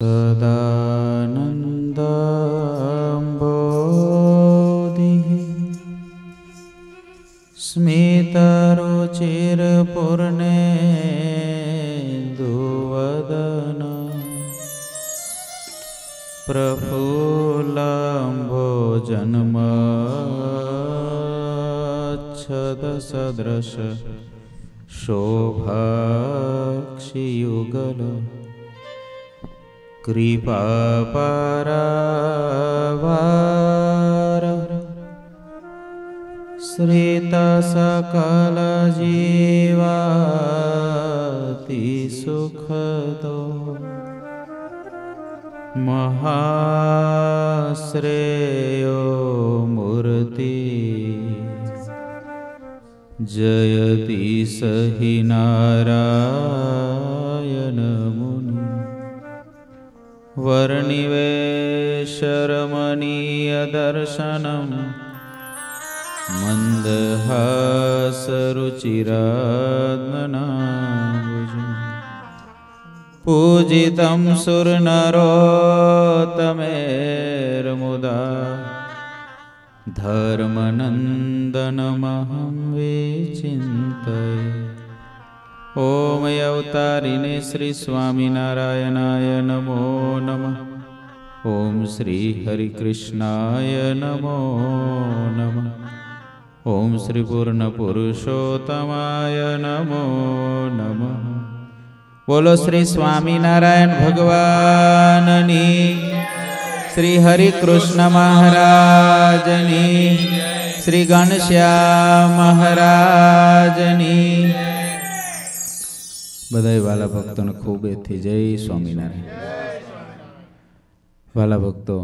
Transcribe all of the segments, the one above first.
सदानन्दम्भोदि स्मितरुचिरपूर्णेन्दुवदन प्रफुलम्भो जन्मच्छदसदृश शोभाक्षियुगल કૃપાપરાવાર શ્રેત સકલ જીવાતિ સુખદો મહાશ્રેયો મૂર્તિ જયતિ સહિ નારાયણ वर्णिवेशरमणीयदर्शनं मन्दहासरुचिरं पूजितं सुरनरोतमेर्मुदा धर्मनन्दनमहं विचिन्त्य ॐ अवतारिणे श्रीस्वामिनारायणाय नमो नमः ॐ श्रीहरिकृष्णाय नमो नमः ॐ श्रीपूर्णपुरुषोत्तमाय नमो नमः बोलो श्री स्वामिनारायणभगवाननी श्रीहरिकृष्ण महाराजनि श्रीगणश्या महाराजनी બધાય વાલા ભક્તોને ખૂબેથી જય સ્વામિનારાયણ વાલા ભક્તો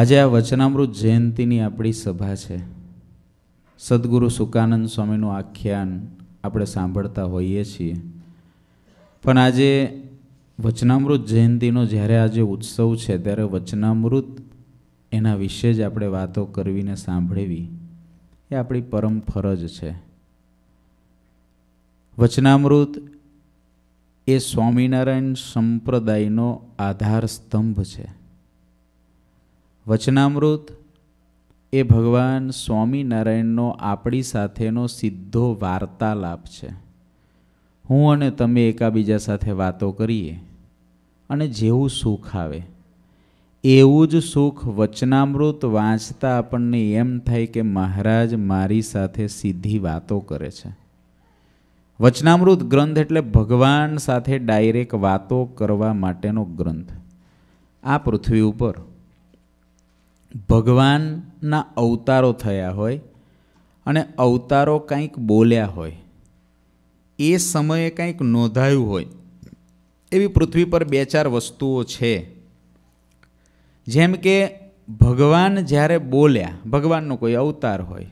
આજે આ વચનામૃત જયંતિની આપણી સભા છે સદગુરુ સુકાનંદ સ્વામીનું આખ્યાન આપણે સાંભળતા હોઈએ છીએ પણ આજે વચનામૃત જયંતિનો જ્યારે આજે ઉત્સવ છે ત્યારે વચનામૃત એના વિશે જ આપણે વાતો કરવીને સાંભળવી એ આપણી પરમ ફરજ છે વચનામૃત એ સ્વામિનારાયણ સંપ્રદાયનો આધાર સ્તંભ છે વચનામૃત એ ભગવાન સ્વામિનારાયણનો આપણી સાથેનો સીધો વાર્તાલાપ છે હું અને તમે એકાબીજા સાથે વાતો કરીએ અને જેવું સુખ આવે એવું જ સુખ વચનામૃત વાંચતા આપણને એમ થાય કે મહારાજ મારી સાથે સીધી વાતો કરે છે વચનામૃત ગ્રંથ એટલે ભગવાન સાથે ડાયરેક્ટ વાતો કરવા માટેનો ગ્રંથ આ પૃથ્વી ઉપર ભગવાનના અવતારો થયા હોય અને અવતારો કંઈક બોલ્યા હોય એ સમયે કંઈક નોંધાયું હોય એવી પૃથ્વી પર બે ચાર વસ્તુઓ છે જેમ કે ભગવાન જ્યારે બોલ્યા ભગવાનનો કોઈ અવતાર હોય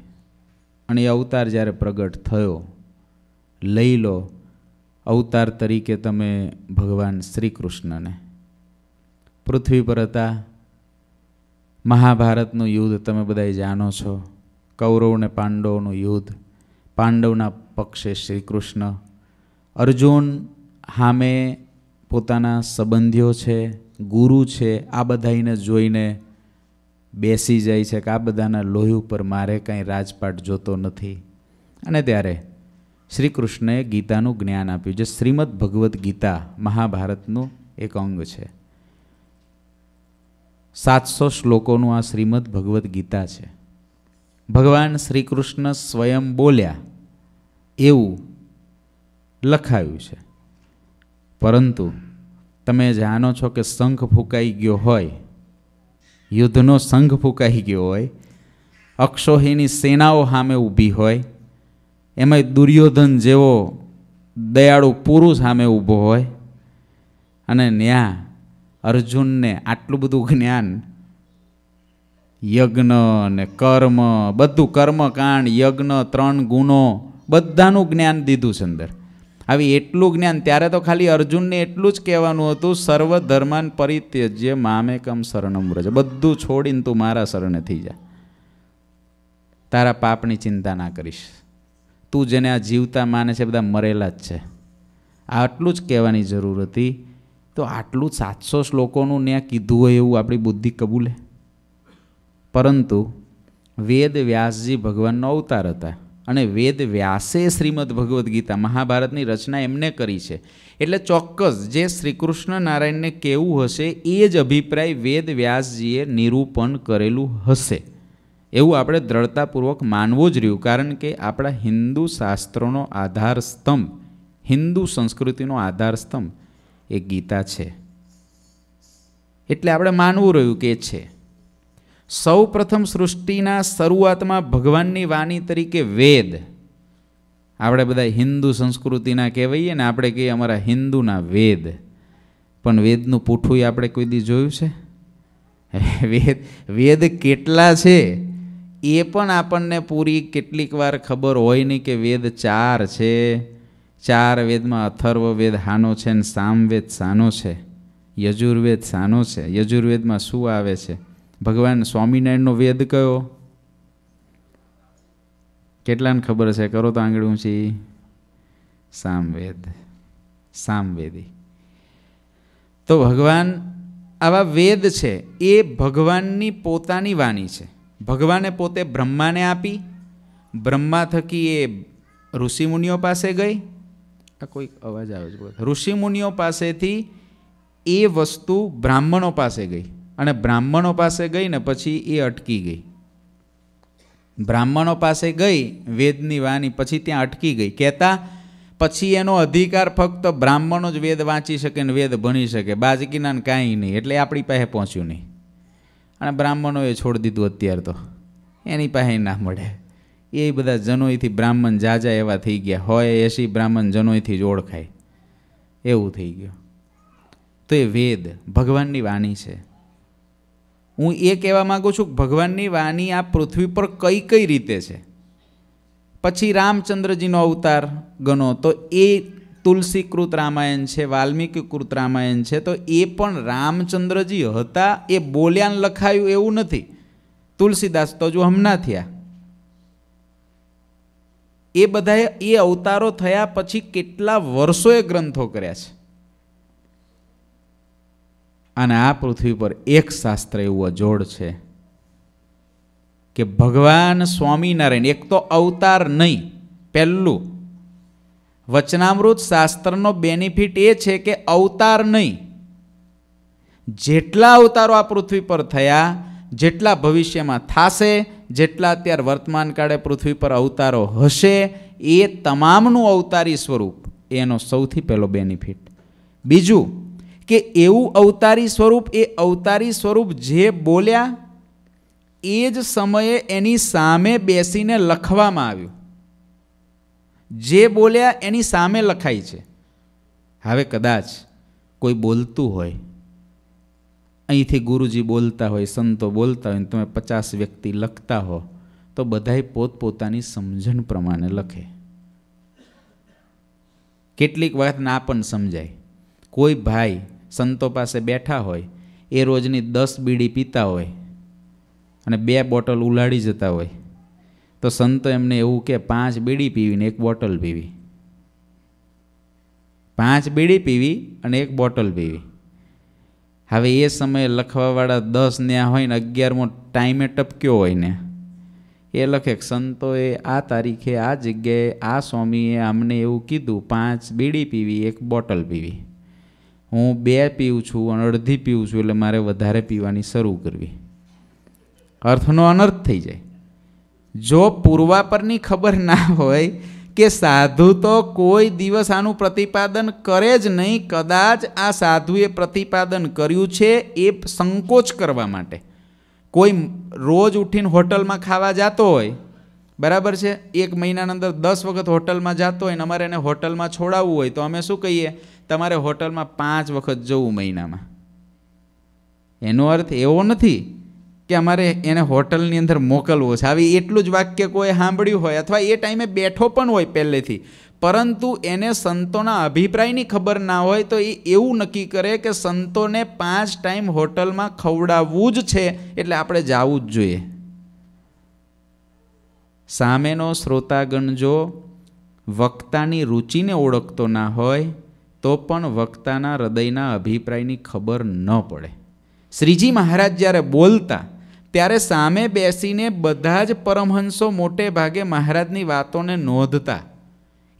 અને એ અવતાર જ્યારે પ્રગટ થયો લઈ લો અવતાર તરીકે તમે ભગવાન શ્રી કૃષ્ણને પૃથ્વી પર હતા મહાભારતનું યુદ્ધ તમે બધાએ જાણો છો કૌરવ ને પાંડવોનું યુદ્ધ પાંડવના પક્ષે શ્રી કૃષ્ણ અર્જુન હામે પોતાના સંબંધીઓ છે ગુરુ છે આ બધાને જોઈને બેસી જાય છે કે આ બધાના લોહી ઉપર મારે કાંઈ રાજપાટ જોતો નથી અને ત્યારે શ્રી કૃષ્ણએ ગીતાનું જ્ઞાન આપ્યું જે શ્રીમદ ભગવદ્ ગીતા મહાભારતનું એક અંગ છે સાતસો શ્લોકોનું આ શ્રીમદ ભગવદ્ ગીતા છે ભગવાન શ્રી કૃષ્ણ સ્વયં બોલ્યા એવું લખાયું છે પરંતુ તમે જાણો છો કે શંખ ફૂંકાઈ ગયો હોય યુદ્ધનો સંઘ ફૂંકાઈ ગયો હોય અક્ષોહીની સેનાઓ સામે ઊભી હોય એમાંય દુર્યોધન જેવો દયાળુ પુરુષ સામે ઊભો હોય અને ન્યા અર્જુનને આટલું બધું જ્ઞાન યજ્ઞ ને કર્મ બધું કર્મકાંડ યજ્ઞ ત્રણ ગુનો બધાનું જ્ઞાન દીધું છે અંદર આવી એટલું જ્ઞાન ત્યારે તો ખાલી અર્જુનને એટલું જ કહેવાનું હતું સર્વ ધર્માન પરિત્યજ્ય મામેકમ શરણમ વ્રજ બધું છોડીને તું મારા શરણે થઈ જા તારા પાપની ચિંતા ના કરીશ તું જેને આ જીવતા માને છે બધા મરેલા જ છે આટલું જ કહેવાની જરૂર હતી તો આટલું સાતસો શ્લોકોનું ત્યાં કીધું હોય એવું આપણી બુદ્ધિ કબૂલે પરંતુ વેદ વ્યાસજી ભગવાનનો અવતાર હતા અને વેદ વ્યાસે શ્રીમદ ભગવદ્ ગીતા મહાભારતની રચના એમને કરી છે એટલે ચોક્કસ જે શ્રીકૃષ્ણ નારાયણને કેવું હશે એ જ અભિપ્રાય વેદ વ્યાસજીએ નિરૂપણ કરેલું હશે એવું આપણે દ્રઢતાપૂર્વક માનવું જ રહ્યું કારણ કે આપણા હિન્દુ શાસ્ત્રોનો આધાર સ્તંભ હિન્દુ સંસ્કૃતિનો આધાર સ્તંભ એ ગીતા છે એટલે આપણે માનવું રહ્યું કે છે સૌ પ્રથમ સૃષ્ટિના શરૂઆતમાં ભગવાનની વાણી તરીકે વેદ આપણે બધા હિન્દુ સંસ્કૃતિના કહેવાઈએ ને આપણે કહીએ અમારા હિન્દુના વેદ પણ વેદનું પૂઠું આપણે કોઈ દી જોયું છે વેદ વેદ કેટલા છે એ પણ આપણને પૂરી કેટલીક વાર ખબર હોય નહીં કે વેદ ચાર છે ચાર વેદમાં અથર્વ વેદ હાનો છે ને સામવેદ સાનો છે યજુર્વેદ સાનો છે યજુર્વેદમાં શું આવે છે ભગવાન સ્વામિનારાયણનો વેદ કયો કેટલાને ખબર છે કરો તો આંગળી ઊંચી સામવેદ સામવેદી તો ભગવાન આવા વેદ છે એ ભગવાનની પોતાની વાણી છે ભગવાને પોતે બ્રહ્માને આપી બ્રહ્મા થકી એ ઋષિમુનિઓ પાસે ગઈ આ કોઈક અવાજ આવે છે ઋષિમુનિઓ પાસેથી એ વસ્તુ બ્રાહ્મણો પાસે ગઈ અને બ્રાહ્મણો પાસે ગઈ ને પછી એ અટકી ગઈ બ્રાહ્મણો પાસે ગઈ વેદની વાણી પછી ત્યાં અટકી ગઈ કહેતા પછી એનો અધિકાર ફક્ત બ્રાહ્મણો જ વેદ વાંચી શકે ને વેદ ભણી શકે બાજકીના કાંઈ નહીં એટલે આપણી પાસે પહોંચ્યું નહીં અને બ્રાહ્મણોએ છોડી દીધું અત્યારે તો એની પાસે ના મળે એ બધા જનોઈથી બ્રાહ્મણ જાજા એવા થઈ ગયા હોય એસી બ્રાહ્મણ જનોઈથી જ ઓળખાય એવું થઈ ગયું તો એ વેદ ભગવાનની વાણી છે હું એ કહેવા માગું છું કે ભગવાનની વાણી આ પૃથ્વી પર કઈ કઈ રીતે છે પછી રામચંદ્રજીનો અવતાર ગણો તો એ તુલસીકૃત રામાયણ છે વાલ્મીકીકૃત રામાયણ છે તો એ પણ રામચંદ્રજી હતા એ બોલ્યાન લખાયું એવું નથી તુલસીદાસ તો જો હમણાં થયા એ બધાએ એ અવતારો થયા પછી કેટલા વર્ષોએ ગ્રંથો કર્યા છે અને આ પૃથ્વી પર એક શાસ્ત્ર એવું અજોડ છે કે ભગવાન સ્વામિનારાયણ એક તો અવતાર નહીં પહેલું વચનામૃત શાસ્ત્રનો બેનિફિટ એ છે કે અવતાર નહીં જેટલા અવતારો આ પૃથ્વી પર થયા જેટલા ભવિષ્યમાં થાશે જેટલા અત્યારે વર્તમાન કાળે પૃથ્વી પર અવતારો હશે એ તમામનું અવતારી સ્વરૂપ એનો સૌથી પહેલો બેનિફિટ બીજું કે એવું અવતારી સ્વરૂપ એ અવતારી સ્વરૂપ જે બોલ્યા એ જ સમયે એની સામે બેસીને લખવામાં આવ્યું જે બોલ્યા એની સામે લખાય છે હવે કદાચ કોઈ બોલતું હોય અહીંથી ગુરુજી બોલતા હોય સંતો બોલતા હોય તમે પચાસ વ્યક્તિ લખતા હો તો બધાએ પોતપોતાની સમજણ પ્રમાણે લખે કેટલીક વાત ના પણ સમજાય કોઈ ભાઈ સંતો પાસે બેઠા હોય એ રોજની દસ બીડી પીતા હોય અને બે બોટલ ઉલાડી જતા હોય તો સંત એમને એવું કે પાંચ બીડી પીવીને એક બોટલ પીવી પાંચ બીડી પીવી અને એક બોટલ પીવી હવે એ સમયે લખવાવાળા દસ ન્યા હોય ને અગિયારમો ટાઈમે ટપક્યો હોય ને એ લખે સંતોએ આ તારીખે આ જગ્યાએ આ સ્વામીએ અમને એવું કીધું પાંચ બીડી પીવી એક બોટલ પીવી હું બે પીવું છું અને અડધી પીવું છું એટલે મારે વધારે પીવાની શરૂ કરવી અર્થનો અનર્થ થઈ જાય જો પૂર્વા પરની ખબર ના હોય કે સાધુ તો કોઈ દિવસ આનું પ્રતિપાદન કરે જ નહીં કદાચ આ સાધુએ પ્રતિપાદન કર્યું છે એ સંકોચ કરવા માટે કોઈ રોજ ઉઠીને હોટલમાં ખાવા જતો હોય બરાબર છે એક મહિનાની અંદર દસ વખત હોટલમાં જતો હોય ને અમારે એને હોટલમાં છોડાવવું હોય તો અમે શું કહીએ તમારે હોટલમાં પાંચ વખત જવું મહિનામાં એનો અર્થ એવો નથી કે અમારે એને હોટલની અંદર મોકલવો છે આવી એટલું જ વાક્ય કોઈ સાંભળ્યું હોય અથવા એ ટાઈમે બેઠો પણ હોય પહેલેથી પરંતુ એને સંતોના અભિપ્રાયની ખબર ના હોય તો એ એવું નક્કી કરે કે સંતોને પાંચ ટાઈમ હોટલમાં ખવડાવવું જ છે એટલે આપણે જવું જ જોઈએ સામેનો શ્રોતાગણ જો વક્તાની રુચિને ઓળખતો ના હોય તો પણ વક્તાના હૃદયના અભિપ્રાયની ખબર ન પડે શ્રીજી મહારાજ જ્યારે બોલતા ત્યારે સામે બેસીને બધા જ પરમહંસો મોટે ભાગે મહારાજની વાતોને નોંધતા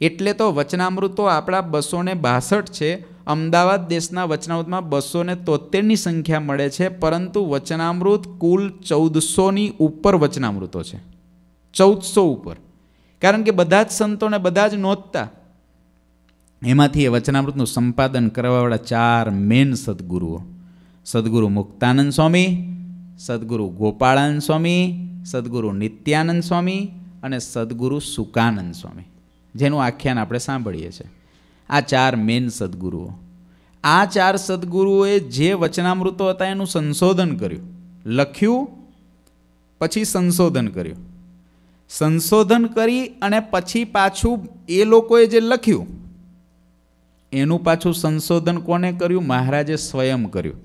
એટલે તો વચનામૃતો આપણા બસો ને બાસઠ છે અમદાવાદ દેશના વચનામૃતમાં બસો ને તોતેરની સંખ્યા મળે છે પરંતુ વચનામૃત કુલ ચૌદસોની ઉપર વચનામૃતો છે ચૌદસો ઉપર કારણ કે બધા જ સંતોને બધા જ નોંધતા એમાંથી એ વચનામૃતનું સંપાદન કરવાવાળા ચાર મેન સદગુરુઓ સદગુરુ મુક્તાનંદ સ્વામી સદગુરુ ગોપાળાનંદ સ્વામી સદગુરુ નિત્યાનંદ સ્વામી અને સદગુરુ સુકાનંદ સ્વામી જેનું આખ્યાન આપણે સાંભળીએ છીએ આ ચાર મેન સદગુરુઓ આ ચાર સદગુરુઓએ જે વચનામૃતો હતા એનું સંશોધન કર્યું લખ્યું પછી સંશોધન કર્યું સંશોધન કરી અને પછી પાછું એ લોકોએ જે લખ્યું એનું પાછું સંશોધન કોને કર્યું મહારાજે સ્વયં કર્યું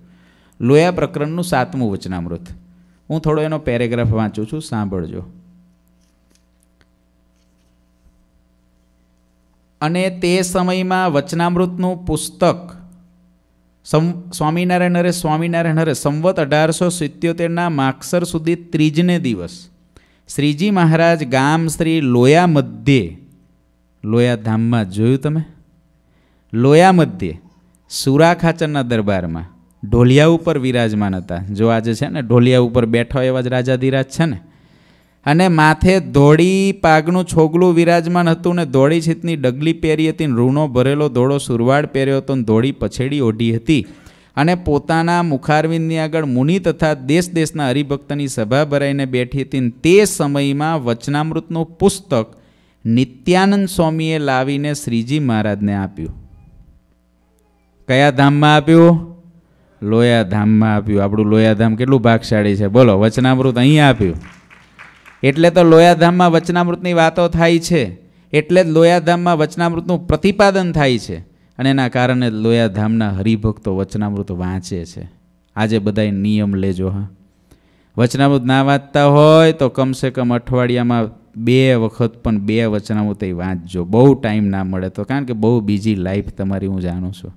લોયા પ્રકરણનું સાતમું વચનામૃત હું થોડો એનો પેરેગ્રાફ વાંચું છું સાંભળજો અને તે સમયમાં વચનામૃતનું પુસ્તક સમ સ્વામિનારાયણ હરે સ્વામિનારાયણ હરે સંવત અઢારસો સિત્યોતેરના માક્ષર સુધી ત્રીજને દિવસ શ્રીજી મહારાજ ગામ શ્રી લોયા મધ્યે લોયાધામમાં જોયું તમે લોયા મધ્યે સુરા દરબારમાં ઢોલિયા ઉપર વિરાજમાન હતા જો આજે છે ને ઢોલિયા ઉપર બેઠો એવા જ રાજાધિરાજ છે ને અને માથે ધોળી પાગનું છોગલું વિરાજમાન હતું ને ધોળી છીતની ડગલી પહેરી હતી ને રૂનો ભરેલો ધોળો સુરવાડ પહેર્યો હતો ને ધોળી પછેડી ઓઢી હતી અને પોતાના મુખારવિંદની આગળ મુનિ તથા દેશ દેશના હરિભક્તની સભા ભરાઈને બેઠી હતી તે સમયમાં વચનામૃતનું પુસ્તક નિત્યાનંદ સ્વામીએ લાવીને શ્રીજી મહારાજને આપ્યું કયા ધામમાં આપ્યું લોયાધામમાં આપ્યું આપણું લોયાધામ કેટલું ભાગશાળી છે બોલો વચનામૃત અહીં આપ્યું એટલે તો લોયાધામમાં વચનામૃતની વાતો થાય છે એટલે જ લોયાધામમાં વચનામૃતનું પ્રતિપાદન થાય છે અને એના કારણે જ લોયાધામના હરિભક્તો વચનામૃત વાંચે છે આજે બધાએ નિયમ લેજો હા વચનામૃત ના વાંચતા હોય તો કમસે કમ અઠવાડિયામાં બે વખત પણ બે વચનામૃત એ વાંચજો બહુ ટાઈમ ના મળે તો કારણ કે બહુ બીજી લાઈફ તમારી હું જાણું છું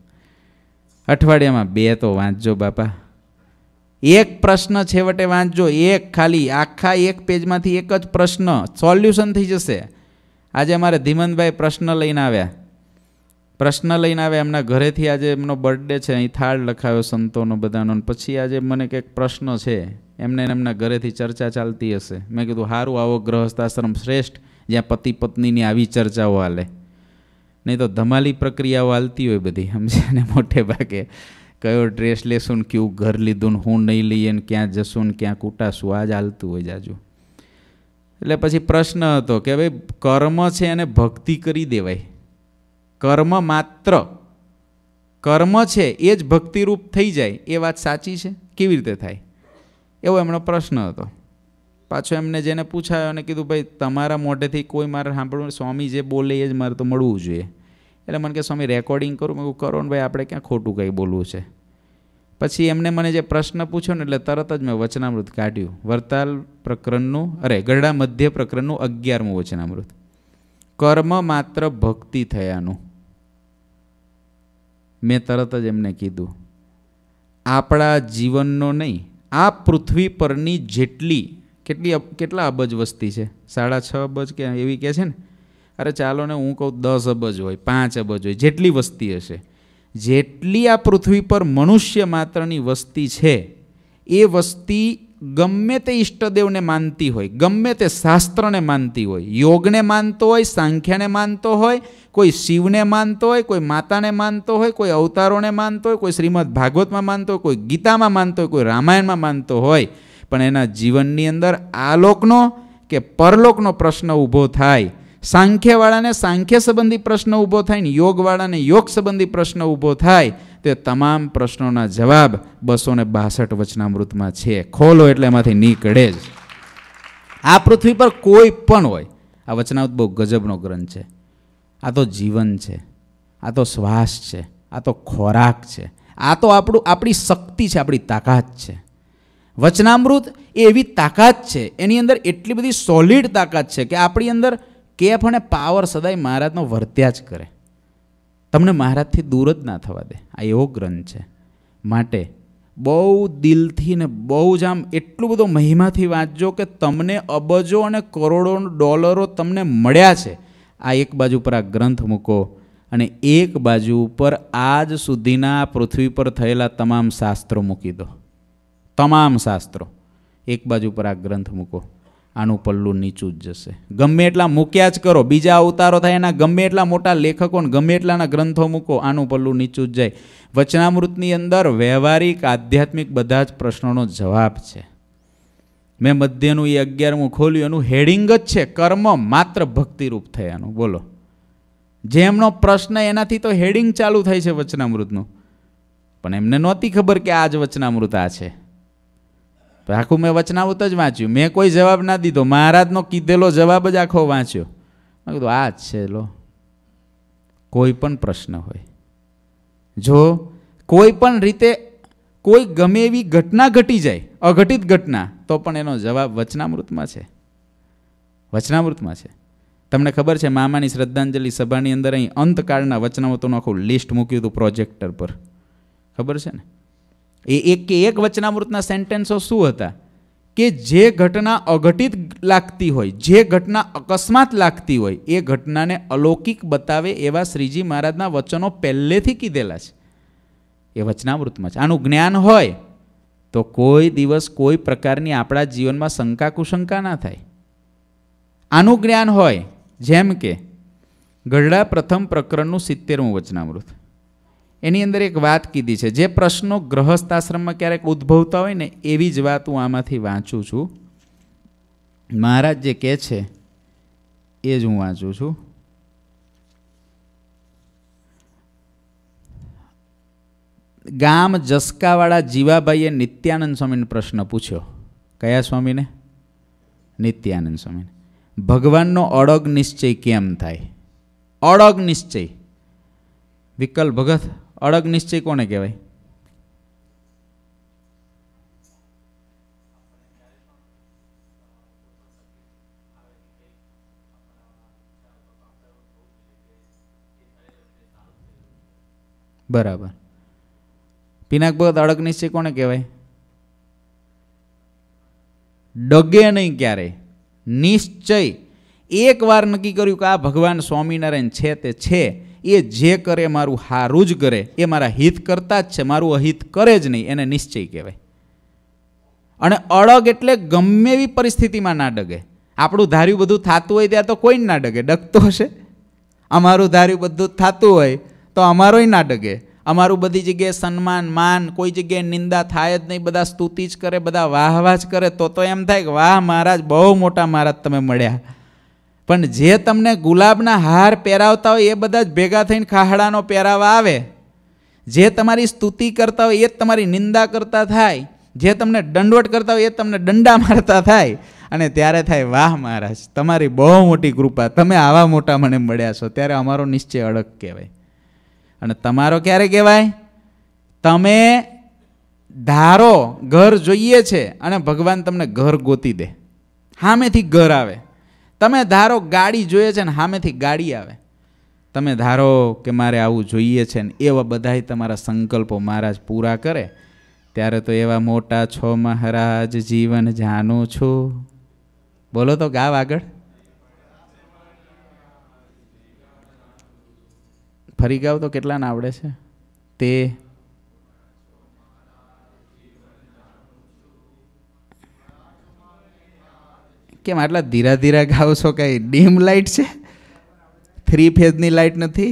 અઠવાડિયામાં બે તો વાંચજો બાપા એક પ્રશ્ન છેવટે વાંચજો એક ખાલી આખા એક પેજમાંથી એક જ પ્રશ્ન સોલ્યુશન થઈ જશે આજે અમારે ધીમનભાઈ પ્રશ્ન લઈને આવ્યા પ્રશ્ન લઈને આવ્યા એમના ઘરેથી આજે એમનો બર્થડે છે અહીં થાળ લખાવ્યો સંતોનો બધાનો પછી આજે મને કંઈક પ્રશ્ન છે એમને એમના ઘરેથી ચર્ચા ચાલતી હશે મેં કીધું સારું આવો ગ્રહસ્થાશ્રમ શ્રેષ્ઠ જ્યાં પતિ પત્નીની આવી ચર્ચાઓ હાલે નહીં તો ધમાલી પ્રક્રિયાઓ આવતી હોય બધી સમજ્યા ને મોટે ભાગે કયો ડ્રેસ લેશું ને કયું ઘર લીધું ને હું નહીં લઈએ ને ક્યાં જશું ને ક્યાં કૂટાશું આ જ હાલતું હોય જાજુ એટલે પછી પ્રશ્ન હતો કે ભાઈ કર્મ છે એને ભક્તિ કરી દેવાય કર્મ માત્ર કર્મ છે એ જ ભક્તિરૂપ થઈ જાય એ વાત સાચી છે કેવી રીતે થાય એવો એમનો પ્રશ્ન હતો પાછો એમને જેને પૂછાયો અને કીધું ભાઈ તમારા મોઢેથી કોઈ મારે સાંભળવું સ્વામી જે બોલે એ જ મારે તો મળવું જોઈએ એટલે મને કે સ્વામી રેકોર્ડિંગ કરું મેં કરો ને ભાઈ આપણે ક્યાં ખોટું કંઈ બોલવું છે પછી એમને મને જે પ્રશ્ન પૂછ્યો ને એટલે તરત જ મેં વચનામૃત કાઢ્યું વર્તાલ પ્રકરણનું અરે ગરડા મધ્ય પ્રકરણનું અગિયારમું વચનામૃત કર્મ માત્ર ભક્તિ થયાનું મેં તરત જ એમને કીધું આપણા જીવનનો નહીં આ પૃથ્વી પરની જેટલી કેટલી કેટલા અબજ વસ્તી છે સાડા છ અબજ કે એવી કહે છે ને અરે ચાલો ને હું કહું દસ અબજ હોય પાંચ અબજ હોય જેટલી વસ્તી હશે જેટલી આ પૃથ્વી પર મનુષ્ય માત્રની વસ્તી છે એ વસ્તી ગમે તે ઈષ્ટદેવને માનતી હોય ગમે તે શાસ્ત્રને માનતી હોય યોગને માનતો હોય સાંખ્યાને માનતો હોય કોઈ શિવને માનતો હોય કોઈ માતાને માનતો હોય કોઈ અવતારોને માનતો હોય કોઈ શ્રીમદ ભાગવતમાં માનતો હોય કોઈ ગીતામાં માનતો હોય કોઈ રામાયણમાં માનતો હોય પણ એના જીવનની અંદર આલોકનો કે પરલોકનો પ્રશ્ન ઊભો થાય સાંખ્યવાળાને સાંખ્ય સંબંધી પ્રશ્ન ઊભો થાય ને યોગવાળાને યોગ સંબંધી પ્રશ્ન ઊભો થાય તે તમામ પ્રશ્નોના જવાબ બસો ને બાસઠ વચનામૃતમાં છે ખોલો એટલે એમાંથી નીકળે જ આ પૃથ્વી પર કોઈ પણ હોય આ વચનામૃત બહુ ગજબનો ગ્રંથ છે આ તો જીવન છે આ તો શ્વાસ છે આ તો ખોરાક છે આ તો આપણું આપણી શક્તિ છે આપણી તાકાત છે વચનામૃત એ એવી તાકાત છે એની અંદર એટલી બધી સોલિડ તાકાત છે કે આપણી અંદર કેફ અને પાવર સદાય મહારાજનો વર્ત્યા જ કરે તમને મહારાજથી દૂર જ ના થવા દે આ એવો ગ્રંથ છે માટે બહુ દિલથી ને બહુ જ આમ એટલું બધો મહિમાથી વાંચજો કે તમને અબજો અને કરોડો ડોલરો તમને મળ્યા છે આ એક બાજુ પર આ ગ્રંથ મૂકો અને એક બાજુ ઉપર આજ સુધીના પૃથ્વી પર થયેલા તમામ શાસ્ત્રો મૂકી દો તમામ શાસ્ત્રો એક બાજુ પર આ ગ્રંથ મૂકો આનું પલ્લું નીચું જ જશે ગમે એટલા મૂક્યા જ કરો બીજા અવતારો થાય એના ગમે એટલા મોટા લેખકોને ગમે એટલાના ગ્રંથો મૂકો આનું પલ્લું નીચું જ જાય વચનામૃતની અંદર વ્યવહારિક આધ્યાત્મિક બધા જ પ્રશ્નોનો જવાબ છે મેં મધ્યનું એ અગિયારમું ખોલ્યું એનું હેડિંગ જ છે કર્મ માત્ર ભક્તિરૂપ થયાનું બોલો જેમનો પ્રશ્ન એનાથી તો હેડિંગ ચાલુ થાય છે વચનામૃતનું પણ એમને નહોતી ખબર કે આ જ વચનામૃત આ છે આખું મેં વચનાવત જ વાંચ્યું મેં કોઈ જવાબ ના દીધો મહારાજનો કીધેલો જવાબ જ આખો વાંચ્યો મેં કીધું આ જ છે લો કોઈ પણ પ્રશ્ન હોય જો કોઈ પણ રીતે કોઈ ગમે એવી ઘટના ઘટી જાય અઘટિત ઘટના તો પણ એનો જવાબ વચનામૃતમાં છે વચનામૃતમાં છે તમને ખબર છે મામાની શ્રદ્ધાંજલિ સભાની અંદર અહીં અંતકાળના વચનામૃતોનું આખું લિસ્ટ મૂક્યું હતું પ્રોજેક્ટર પર ખબર છે ને એ એક કે એક વચનામૃતના સેન્ટેન્સો શું હતા કે જે ઘટના અઘટિત લાગતી હોય જે ઘટના અકસ્માત લાગતી હોય એ ઘટનાને અલૌકિક બતાવે એવા શ્રીજી મહારાજના વચનો પહેલેથી કીધેલા છે એ વચનામૃતમાં છે આનું જ્ઞાન હોય તો કોઈ દિવસ કોઈ પ્રકારની આપણા જીવનમાં શંકા કુશંકા ના થાય આનું જ્ઞાન હોય જેમ કે ગઢડા પ્રથમ પ્રકરણનું સિત્તેરમું વચનામૃત એની અંદર એક વાત કીધી છે જે પ્રશ્નો ગ્રહસ્થ આશ્રમમાં ક્યારેક ઉદ્ભવતા હોય ને એવી જ વાત હું આમાંથી વાંચું છું મહારાજ જે કહે છે એ જ હું વાંચું છું ગામ જસકાવાળા જીવાભાઈએ નિત્યાનંદ સ્વામીને પ્રશ્ન પૂછ્યો કયા સ્વામીને નિત્યાનંદ સ્વામીને ભગવાનનો અડગ નિશ્ચય કેમ થાય અડગ નિશ્ચય વિકલ ભગત અડગ નિશ્ચય કોને કહેવાય બરાબર પિનાક ભગત અડગ નિશ્ચય કોને કહેવાય ડગે નહીં ક્યારે નિશ્ચય એક વાર નક્કી કર્યું કે આ ભગવાન સ્વામિનારાયણ છે તે છે એ જે કરે મારું હારું જ કરે એ મારા હિત કરતા જ છે મારું અહિત કરે જ નહીં એને નિશ્ચય કહેવાય અને અડગ એટલે ગમે એવી પરિસ્થિતિમાં ના ડગે આપણું ધાર્યું બધું થતું હોય ત્યાં તો કોઈ ના ડગે ડગતો હશે અમારું ધાર્યું બધું થતું હોય તો અમારોય ના ડગે અમારું બધી જગ્યાએ સન્માન માન કોઈ જગ્યાએ નિંદા થાય જ નહીં બધા સ્તુતિ જ કરે બધા વાહ વાહ જ કરે તો તો એમ થાય કે વાહ મહારાજ બહુ મોટા મહારાજ તમે મળ્યા પણ જે તમને ગુલાબના હાર પહેરાવતા હોય એ બધા જ ભેગા થઈને ખાહડાનો પહેરાવા આવે જે તમારી સ્તુતિ કરતા હોય એ જ તમારી નિંદા કરતા થાય જે તમને દંડવટ કરતા હોય એ તમને દંડા મારતા થાય અને ત્યારે થાય વાહ મહારાજ તમારી બહુ મોટી કૃપા તમે આવા મોટા મને મળ્યા છો ત્યારે અમારો નિશ્ચય અડગ કહેવાય અને તમારો ક્યારે કહેવાય તમે ધારો ઘર જોઈએ છે અને ભગવાન તમને ઘર ગોતી દે સામેથી ઘર આવે તમે ધારો ગાડી જોઈએ છે ને સામેથી ગાડી આવે તમે ધારો કે મારે આવું જોઈએ છે ને એવા બધાય તમારા સંકલ્પો મહારાજ પૂરા કરે ત્યારે તો એવા મોટા છો મહારાજ જીવન જાણું છું બોલો તો ગાવ આગળ ફરી ગાવ તો કેટલાને આવડે છે તે કેમ આટલા ધીરા ધીરા ગાવ છો કાંઈ ડીમ લાઇટ છે થ્રી ફેઝની લાઇટ નથી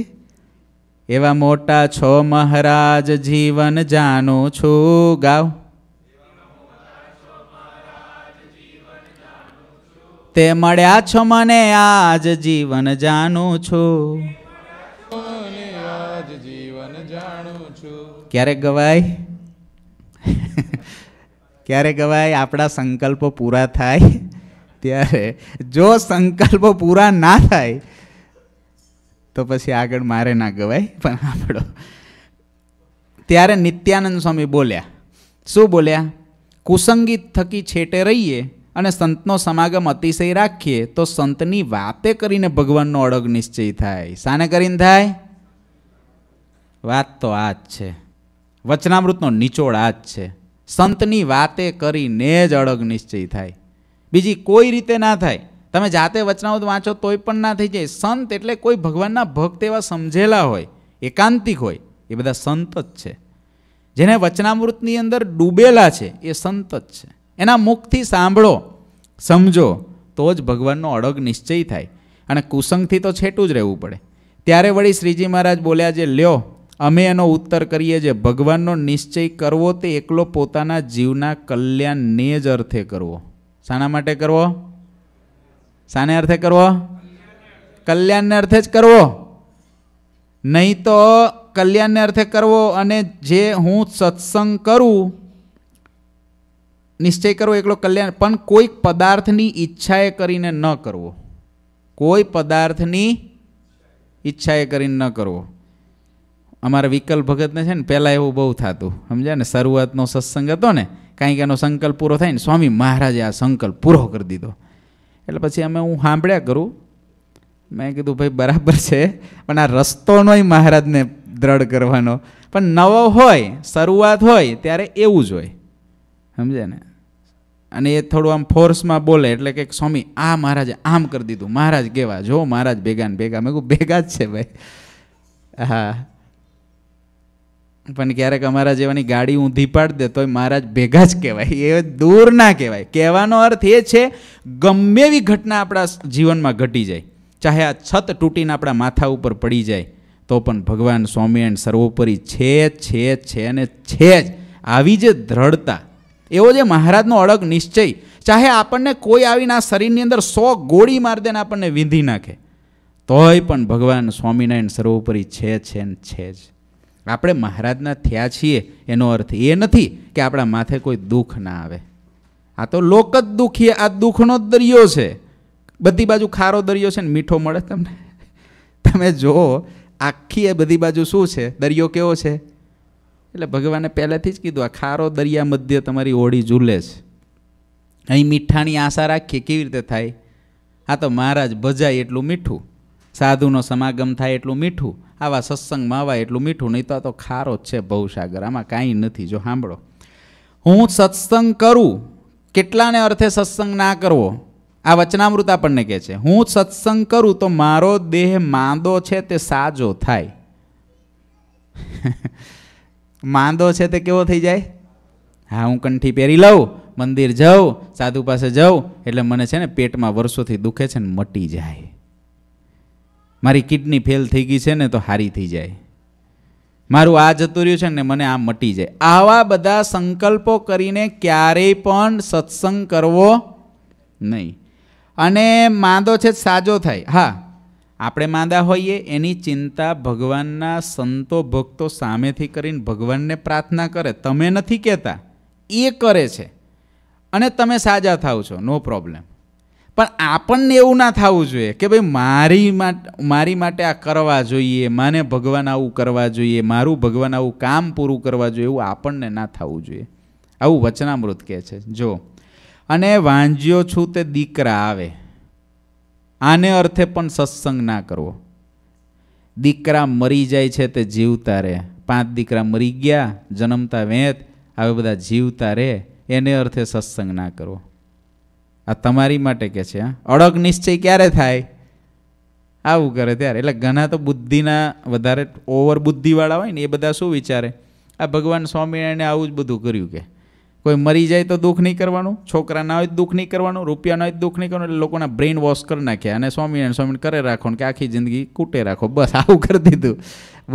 એવા મોટા છો મહારાજ જીવન જાણું છું ગાવ તે મળ્યા છો મને આજ જીવન જાણું છું ક્યારે ગવાય ક્યારે ગવાય આપણા સંકલ્પો પૂરા થાય ત્યારે જો સંકલ્પો પૂરા ના થાય તો પછી આગળ મારે ના ગવાય પણ આપણો ત્યારે નિત્યાનંદ સ્વામી બોલ્યા શું બોલ્યા કુસંગીત થકી છેટે રહીએ અને સંતનો સમાગમ અતિશય રાખીએ તો સંતની વાતે કરીને ભગવાનનો અડગ નિશ્ચય થાય સાને કરીને થાય વાત તો આ જ છે વચનામૃતનો નિચોડ આ જ છે સંતની વાતે કરીને જ અડગ નિશ્ચય થાય બીજી કોઈ રીતે ના થાય તમે જાતે વચનામૃત વાંચો તોય પણ ના થઈ જાય સંત એટલે કોઈ ભગવાનના ભક્ત એવા સમજેલા હોય એકાંતિક હોય એ બધા સંત જ છે જેને વચનામૃતની અંદર ડૂબેલા છે એ સંત જ છે એના મુખથી સાંભળો સમજો તો જ ભગવાનનો અડગ નિશ્ચય થાય અને કુસંગથી તો છેટું જ રહેવું પડે ત્યારે વળી શ્રીજી મહારાજ બોલ્યા જે લ્યો અમે એનો ઉત્તર કરીએ જે ભગવાનનો નિશ્ચય કરવો તે એકલો પોતાના જીવના કલ્યાણને જ અર્થે કરવો શાના માટે કરવો શાને અર્થે કરવો કલ્યાણને અર્થે જ કરવો નહીં તો કલ્યાણને અર્થે કરવો અને જે હું સત્સંગ કરું નિશ્ચય કરવો એકલો કલ્યાણ પણ કોઈ પદાર્થની ઈચ્છાએ કરીને ન કરવો કોઈ પદાર્થની ઈચ્છાએ કરીને ન કરવો અમારા વિકલ્પ ભગતને છે ને પહેલાં એવું બહુ થતું સમજ્યા ને શરૂઆતનો સત્સંગ હતો ને કાંઈક એનો સંકલ્પ પૂરો થાય ને સ્વામી મહારાજે આ સંકલ્પ પૂરો કરી દીધો એટલે પછી અમે હું સાંભળ્યા કરું મેં કીધું ભાઈ બરાબર છે પણ આ રસ્તોનોય મહારાજને દ્રઢ કરવાનો પણ નવો હોય શરૂઆત હોય ત્યારે એવું જ હોય સમજે ને અને એ થોડું આમ ફોર્સમાં બોલે એટલે કે સ્વામી આ મહારાજે આમ કરી દીધું મહારાજ કેવા જો મહારાજ ભેગા ને ભેગા મેં કહું ભેગા જ છે ભાઈ હા પણ ક્યારેક અમારા જેવાની ગાડી ઊંધી પાડી દે તોય મહારાજ ભેગા જ કહેવાય એ દૂર ના કહેવાય કહેવાનો અર્થ એ છે ગમે એવી ઘટના આપણા જીવનમાં ઘટી જાય ચાહે આ છત તૂટીને આપણા માથા ઉપર પડી જાય તો પણ ભગવાન સ્વામિનારાયણ સર્વોપરી છે છે છે અને છે જ આવી જે દ્રઢતા એવો જે મહારાજનો અડગ નિશ્ચય ચાહે આપણને કોઈ આવીને આ શરીરની અંદર સો ગોળી મારી દેને આપણને વીંધી નાખે તોય પણ ભગવાન સ્વામિનારાયણ સર્વોપરી છે છે ને છે જ આપણે મહારાજના થયા છીએ એનો અર્થ એ નથી કે આપણા માથે કોઈ દુઃખ ના આવે આ તો લોક જ દુઃખીએ આ દુઃખનો જ દરિયો છે બધી બાજુ ખારો દરિયો છે ને મીઠો મળે તમને તમે જુઓ આખી એ બધી બાજુ શું છે દરિયો કેવો છે એટલે ભગવાને પહેલેથી જ કીધું આ ખારો દરિયા મધ્ય તમારી ઓળી ઝૂલે છે અહીં મીઠાની આશા રાખીએ કેવી રીતે થાય આ તો મહારાજ ભજાય એટલું મીઠું સાધુનો સમાગમ થાય એટલું મીઠું આવા સત્સંગમાં આવા એટલું મીઠું નહીં તો આ તો ખારો જ છે ભવસાગર આમાં કાંઈ નથી જો સાંભળો હું સત્સંગ કરું કેટલાને અર્થે સત્સંગ ના કરવો આ વચનામૃત આપણને કહે છે હું સત્સંગ કરું તો મારો દેહ માંદો છે તે સાજો થાય માંદો છે તે કેવો થઈ જાય હા હું કંઠી પહેરી લઉં મંદિર જાઉં સાધુ પાસે જાઉં એટલે મને છે ને પેટમાં વર્ષોથી દુખે છે ને મટી જાય મારી કિડની ફેલ થઈ ગઈ છે ને તો હારી થઈ જાય મારું આ જતું રહ્યું છે ને મને આ મટી જાય આવા બધા સંકલ્પો કરીને ક્યારેય પણ સત્સંગ કરવો નહીં અને માંદો છે સાજો થાય હા આપણે માંદા હોઈએ એની ચિંતા ભગવાનના સંતો ભક્તો સામેથી કરીને ભગવાનને પ્રાર્થના કરે તમે નથી કહેતા એ કરે છે અને તમે સાજા થાવ છો નો પ્રોબ્લેમ પણ આપણને એવું ના થવું જોઈએ કે ભાઈ મારી મારી માટે આ કરવા જોઈએ માને ભગવાન આવું કરવા જોઈએ મારું ભગવાન આવું કામ પૂરું કરવા જોઈએ એવું આપણને ના થવું જોઈએ આવું વચનામૃત કહે છે જો અને વાંજ્યો છું તે દીકરા આવે આને અર્થે પણ સત્સંગ ના કરવો દીકરા મરી જાય છે તે જીવતા રહે પાંચ દીકરા મરી ગયા જન્મતા વેંત આવે બધા જીવતા રહે એને અર્થે સત્સંગ ના કરવો આ તમારી માટે કે છે અડગ નિશ્ચય ક્યારે થાય આવું કરે ત્યારે એટલે ઘણા તો બુદ્ધિના વધારે ઓવર બુદ્ધિવાળા હોય ને એ બધા શું વિચારે આ ભગવાન સ્વામિનારાયણે આવું જ બધું કર્યું કે કોઈ મરી જાય તો દુઃખ નહીં કરવાનું છોકરા ના હોય તો દુઃખ નહીં કરવાનું રૂપિયા ના હોય દુઃખ નહીં કરવાનું એટલે લોકોના બ્રેઇન વોશ કરી નાખ્યા અને સ્વામિનારાયણ સ્વામી કરે રાખો ને કે આખી જિંદગી કૂટે રાખો બસ આવું કરી દીધું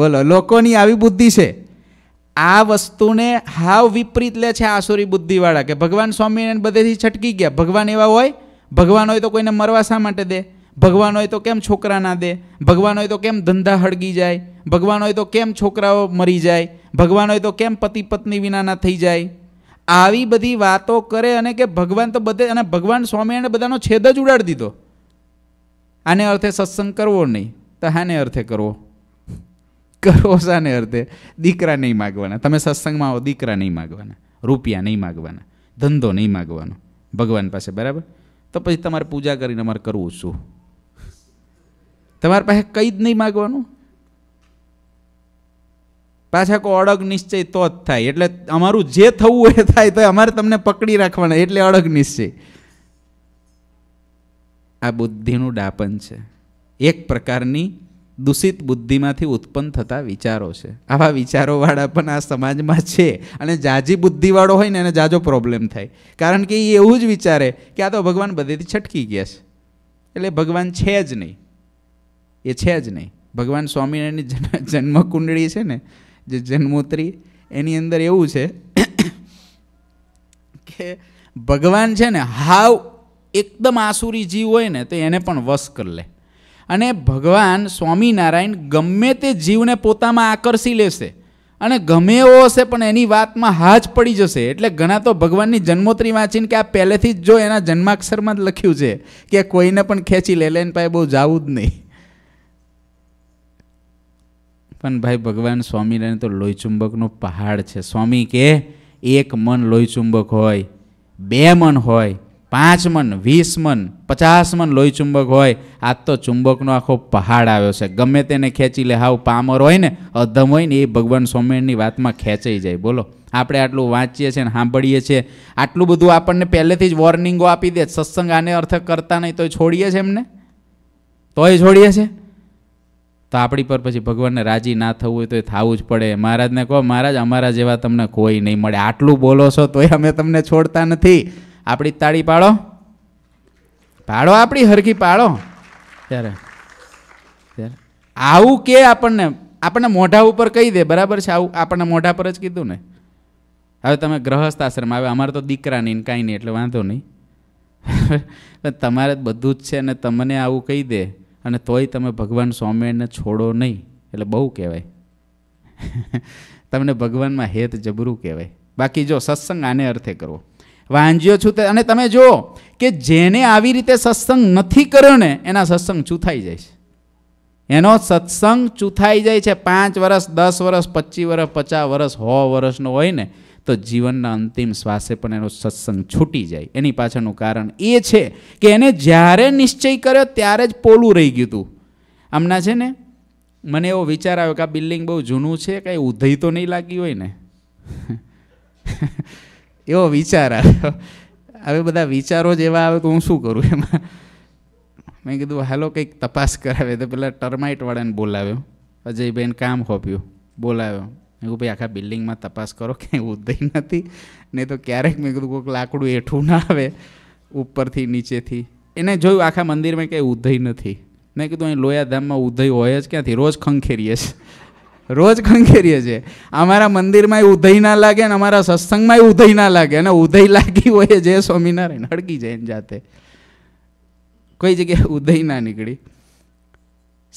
બોલો લોકોની આવી બુદ્ધિ છે આ વસ્તુને હાવ વિપરીત લે છે આસુરી બુદ્ધિવાળા કે ભગવાન સ્વામિનારાયણ બધેથી છટકી ગયા ભગવાન એવા હોય ભગવાન હોય તો કોઈને મરવા શા માટે દે ભગવાન હોય તો કેમ છોકરા ના દે ભગવાન હોય તો કેમ ધંધા હળગી જાય ભગવાન હોય તો કેમ છોકરાઓ મરી જાય ભગવાન હોય તો કેમ પતિ પત્ની વિનાના થઈ જાય આવી બધી વાતો કરે અને કે ભગવાન તો બધે અને ભગવાન સ્વામિનારાયણ બધાનો છેદ જ ઉડાડી દીધો આને અર્થે સત્સંગ કરવો નહીં તો હાને અર્થે કરવો કરોસાને અર્થે દીકરા નહીં માગવાના તમે સત્સંગમાં આવો દીકરા નહીં માગવાના રૂપિયા નહીં માગવાના ધંધો નહીં માગવાનો ભગવાન પાસે બરાબર તો પછી તમારે પૂજા કરીને અમારે કરવું શું તમારી પાસે કંઈ જ નહીં માગવાનું પાછા કોઈ અડગ નિશ્ચય તો જ થાય એટલે અમારું જે થવું એ થાય તો અમારે તમને પકડી રાખવાના એટલે અડગ નિશ્ચય આ બુદ્ધિનું ડાપન છે એક પ્રકારની દૂષિત બુદ્ધિમાંથી ઉત્પન્ન થતા વિચારો છે આવા વિચારોવાળા પણ આ સમાજમાં છે અને જાજી બુદ્ધિવાળો હોય ને એને જાજો પ્રોબ્લેમ થાય કારણ કે એ એવું જ વિચારે કે આ તો ભગવાન બધેથી છટકી ગયા છે એટલે ભગવાન છે જ નહીં એ છે જ નહીં ભગવાન સ્વામિનારાયણની જન્મકુંડળી છે ને જે જન્મોત્રી એની અંદર એવું છે કે ભગવાન છે ને હાવ એકદમ આસુરી જીવ હોય ને તો એને પણ વશ કરી લે અને ભગવાન સ્વામિનારાયણ ગમે તે જીવને પોતામાં આકર્ષી લેશે અને ગમે એવો હશે પણ એની વાતમાં હાજ પડી જશે એટલે ઘણા તો ભગવાનની જન્મોત્રી વાંચીને કે આ પહેલેથી જ જો એના જન્માક્ષરમાં જ લખ્યું છે કે કોઈને પણ ખેંચી લે લેન પાસે બહુ જવું જ નહીં પણ ભાઈ ભગવાન સ્વામિનારાયણ તો લોહીચુંબકનો પહાડ છે સ્વામી કે એક મન લોહીચુંબક હોય બે મન હોય પાંચ મન વીસ મન પચાસ મન લોહી ચુંબક હોય આ તો ચુંબકનો આખો પહાડ આવ્યો છે ગમે તેને ખેંચી લે હાવ પામર હોય ને અધમ હોય ને એ ભગવાન સ્વામિનારાયણની વાતમાં ખેંચાઈ જાય બોલો આપણે આટલું વાંચીએ છીએ ને સાંભળીએ છીએ આટલું બધું આપણને પહેલેથી જ વોર્નિંગો આપી દે સત્સંગ આને અર્થ કરતા નહીં તોય છોડીએ છીએ એમને તોય છોડીએ છીએ તો આપણી પર પછી ભગવાનને રાજી ના થવું હોય તો એ થવું જ પડે મહારાજને કહો મહારાજ અમારા જેવા તમને કોઈ નહીં મળે આટલું બોલો છો તોય અમે તમને છોડતા નથી આપણી તાળી પાડો પાડો આપણી હરખી પાડો ત્યારે આવું કે આપણને આપણને મોઢા ઉપર કહી દે બરાબર છે આવું આપણને મોઢા પર જ કીધું ને હવે તમે ગ્રહસ્થ આશ્રમ આવે અમારે તો દીકરા નહીં કાંઈ નહીં એટલે વાંધો નહીં પણ તમારે બધું જ છે અને તમને આવું કહી દે અને તોય તમે ભગવાન સ્વામિનારાયણને છોડો નહીં એટલે બહુ કહેવાય તમને ભગવાનમાં હેત જબરું કહેવાય બાકી જો સત્સંગ આને અર્થે કરવો વાંજ્યો છું તે અને તમે જુઓ કે જેને આવી રીતે સત્સંગ નથી કર્યો ને એના સત્સંગ ચૂથાઈ જાય છે એનો સત્સંગ ચૂથાઈ જાય છે પાંચ વર્ષ દસ વર્ષ પચીસ વર્ષ પચાસ વર્ષ સો વર્ષનો હોય ને તો જીવનના અંતિમ શ્વાસે પણ એનો સત્સંગ છૂટી જાય એની પાછળનું કારણ એ છે કે એને જ્યારે નિશ્ચય કર્યો ત્યારે જ પોલું રહી ગયું હતું આમના છે ને મને એવો વિચાર આવ્યો કે આ બિલ્ડિંગ બહુ જૂનું છે કાંઈ ઉધઈ તો નહીં લાગી હોય ને એવો વિચાર આવ્યો હવે બધા વિચારો જ એવા આવે તો હું શું કરું એમાં મેં કીધું હાલો કંઈક તપાસ કરાવે તો પેલા ટર્માઇટવાળાને બોલાવ્યો અજયભાઈને કામ હોપ્યું બોલાવ્યો મેં ભાઈ આખા બિલ્ડિંગમાં તપાસ કરો ક્યાંય ઉદય નથી નહીં તો ક્યારેક મેં કીધું કોઈક લાકડું એઠું ના આવે ઉપરથી નીચેથી એને જોયું આખા મંદિરમાં કંઈ ઉદય નથી મેં કીધું અહીં લોયાધામમાં ઉદય હોય જ ક્યાંથી રોજ ખંખેરીએ છે રોજ કંકેરીએ છીએ અમારા મંદિરમાં ઉધઈ ના લાગે અને અમારા સત્સંગમાં ઉધઈ ના લાગે અને ઉધઈ લાગી હોય જે સ્વામિનારાયણ હળગી જાય જાતે કોઈ જગ્યાએ ઉધઈ ના નીકળી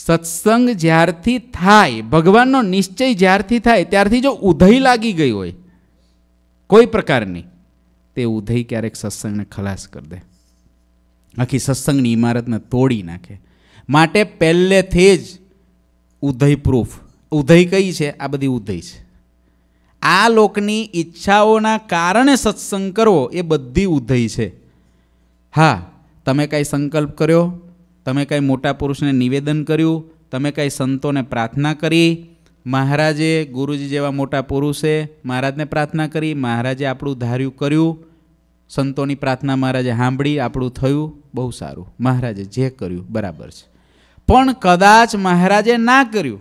સત્સંગ જ્યારથી થાય ભગવાનનો નિશ્ચય જ્યારથી થાય ત્યારથી જો ઉધઈ લાગી ગઈ હોય કોઈ પ્રકારની તે ઉધઈ ક્યારેક સત્સંગને ખલાસ કરી દે આખી સત્સંગની ઇમારતને તોડી નાખે માટે પહેલેથી જ ઉધઈ પ્રૂફ ઉદય કઈ છે આ બધી ઉદય છે આ લોકની ઈચ્છાઓના કારણે સત્સંગ કરવો એ બધી ઉદય છે હા તમે કાંઈ સંકલ્પ કર્યો તમે કાંઈ મોટા પુરુષને નિવેદન કર્યું તમે કાંઈ સંતોને પ્રાર્થના કરી મહારાજે ગુરુજી જેવા મોટા પુરુષે મહારાજને પ્રાર્થના કરી મહારાજે આપણું ધાર્યું કર્યું સંતોની પ્રાર્થના મહારાજે સાંભળી આપણું થયું બહુ સારું મહારાજે જે કર્યું બરાબર છે પણ કદાચ મહારાજે ના કર્યું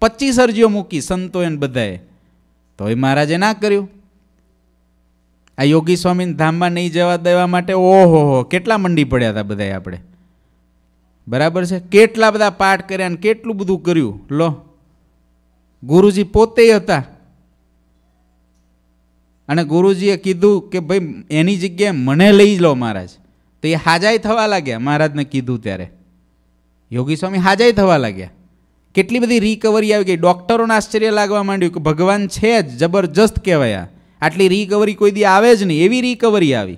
પચીસ અરજીઓ મૂકી સંતો એને બધાએ તો એ મહારાજે ના કર્યું આ યોગી સ્વામીને ધામમાં નહીં જવા દેવા માટે ઓહો હો કેટલા મંડી પડ્યા હતા બધાએ આપણે બરાબર છે કેટલા બધા પાઠ કર્યા ને કેટલું બધું કર્યું લો ગુરુજી પોતે હતા અને ગુરુજીએ કીધું કે ભાઈ એની જગ્યાએ મને લઈ લો મહારાજ તો એ હાજાઈ થવા લાગ્યા મહારાજને કીધું ત્યારે યોગી સ્વામી હાજાઈ થવા લાગ્યા કેટલી બધી રિકવરી આવી ગઈ ડૉક્ટરોને આશ્ચર્ય લાગવા માંડ્યું કે ભગવાન છે જ જબરજસ્ત કહેવાયા આટલી રિકવરી કોઈ દી આવે જ નહીં એવી રિકવરી આવી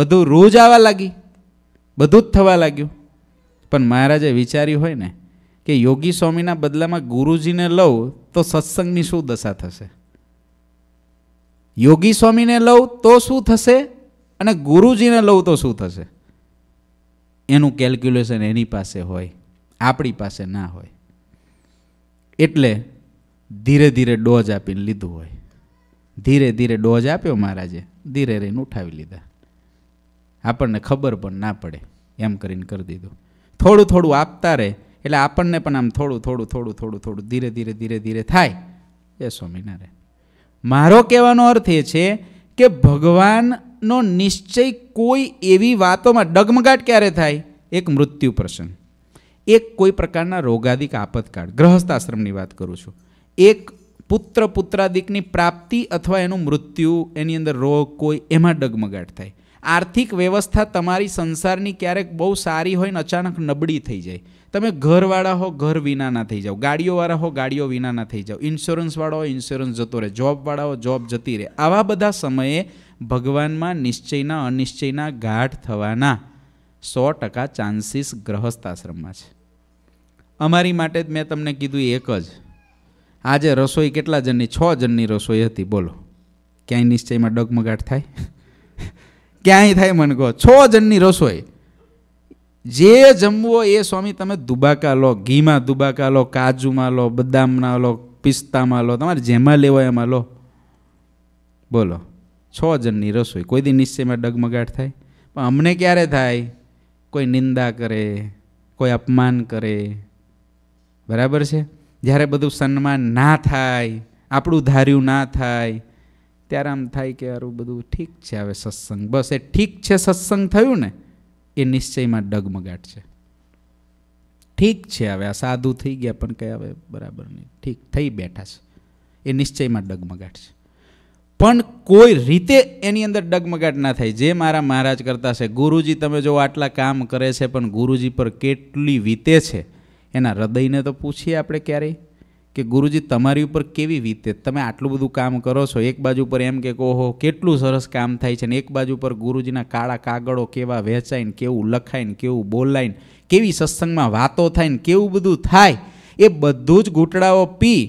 બધું રોજ આવવા લાગી બધું જ થવા લાગ્યું પણ મહારાજે વિચાર્યું હોય ને કે યોગી સ્વામીના બદલામાં ગુરુજીને લઉં તો સત્સંગની શું દશા થશે યોગી સ્વામીને લઉં તો શું થશે અને ગુરુજીને લઉં તો શું થશે એનું કેલ્ક્યુલેશન એની પાસે હોય આપણી પાસે ના હોય એટલે ધીરે ધીરે ડોઝ આપીને લીધું હોય ધીરે ધીરે ડોઝ આપ્યો મહારાજે ધીરે રહીને ઉઠાવી લીધા આપણને ખબર પણ ના પડે એમ કરીને કરી દીધું થોડું થોડું આપતા રહે એટલે આપણને પણ આમ થોડું થોડું થોડું થોડું થોડું ધીરે ધીરે ધીરે ધીરે થાય એ સ્વામિનારાયણ મારો કહેવાનો અર્થ એ છે કે ભગવાનનો નિશ્ચય કોઈ એવી વાતોમાં ડગમગાટ ક્યારે થાય એક મૃત્યુ પ્રસંગ એક કોઈ પ્રકારના રોગાદિક આપતકાળ ગ્રહસ્થ આશ્રમની વાત કરું છું એક પુત્ર પુત્રાદિકની પ્રાપ્તિ અથવા એનું મૃત્યુ એની અંદર રોગ કોઈ એમાં ડગમગાટ થાય આર્થિક વ્યવસ્થા તમારી સંસારની ક્યારેક બહુ સારી હોય ને અચાનક નબળી થઈ જાય તમે ઘરવાળા હો ઘર વિનાના થઈ જાઓ ગાડીઓવાળા હો ગાડીઓ વિનાના થઈ જાઓ ઇન્સ્યોરન્સવાળા હો ઇન્સ્યોરન્સ જતો રહે જોબવાળા હો જોબ જતી રહે આવા બધા સમયે ભગવાનમાં નિશ્ચયના અનિશ્ચયના ગાઢ થવાના સો ટકા ચાન્સીસ ગ્રહસ્થ આશ્રમમાં છે અમારી માટે જ મેં તમને કીધું એક જ આજે રસોઈ કેટલા જણની છ જણની રસોઈ હતી બોલો ક્યાંય નિશ્ચયમાં ડગમગાટ થાય ક્યાંય થાય મને કહો છ જણની રસોઈ જે જમવો એ સ્વામી તમે દુબાકા લો ઘીમાં દુબાકા લો કાજુમાં લો બદામના લો પિસ્તામાં લો તમારે જેમાં લેવા એમાં લો બોલો છ જણની રસોઈ કોઈ દી નિશ્ચયમાં ડગમગાટ થાય પણ અમને ક્યારે થાય કોઈ નિંદા કરે કોઈ અપમાન કરે બરાબર છે જ્યારે બધું સન્માન ના થાય આપણું ધાર્યું ના થાય ત્યારે આમ થાય કે યાર બધું ઠીક છે હવે સત્સંગ બસ એ ઠીક છે સત્સંગ થયું ને એ નિશ્ચયમાં ડગમગાટ છે ઠીક છે હવે આ સાદું થઈ ગયા પણ કંઈ હવે બરાબર નહીં ઠીક થઈ બેઠા છે એ નિશ્ચયમાં ડગમગાટ છે પણ કોઈ રીતે એની અંદર ડગમગાટ ના થાય જે મારા મહારાજ કરતા છે ગુરુજી તમે જો આટલા કામ કરે છે પણ ગુરુજી પર કેટલી વીતે છે એના હૃદયને તો પૂછીએ આપણે ક્યારેય કે ગુરુજી તમારી ઉપર કેવી રીતે તમે આટલું બધું કામ કરો છો એક બાજુ પર એમ કે ઓહો કેટલું સરસ કામ થાય છે ને એક બાજુ પર ગુરુજીના કાળા કાગળો કેવા વહેંચાઈને કેવું લખાઈને કેવું બોલાઈને કેવી સત્સંગમાં વાતો થાય ને કેવું બધું થાય એ બધું જ ઘૂંટડાઓ પી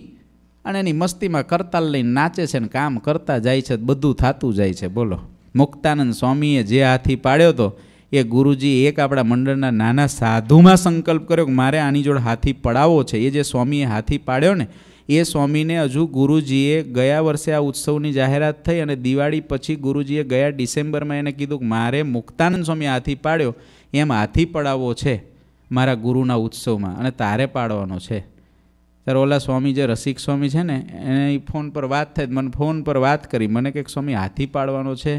અને એની મસ્તીમાં કરતાલ લઈને નાચે છે ને કામ કરતા જાય છે બધું થતું જાય છે બોલો મુક્તાનંદ સ્વામીએ જે હાથી પાડ્યો હતો એ ગુરુજી એક આપણા મંડળના નાના સાધુમાં સંકલ્પ કર્યો કે મારે આની જોડે હાથી પડાવવો છે એ જે સ્વામીએ હાથી પાડ્યો ને એ સ્વામીને હજુ ગુરુજીએ ગયા વર્ષે આ ઉત્સવની જાહેરાત થઈ અને દિવાળી પછી ગુરુજીએ ગયા ડિસેમ્બરમાં એને કીધું કે મારે મુક્તાનંદ સ્વામી હાથી પાડ્યો એમ હાથી પડાવવો છે મારા ગુરુના ઉત્સવમાં અને તારે પાડવાનો છે ત્યારે ઓલા સ્વામી જે રસિક સ્વામી છે ને એને ફોન પર વાત થઈ મને ફોન પર વાત કરી મને કંઈક સ્વામી હાથી પાડવાનો છે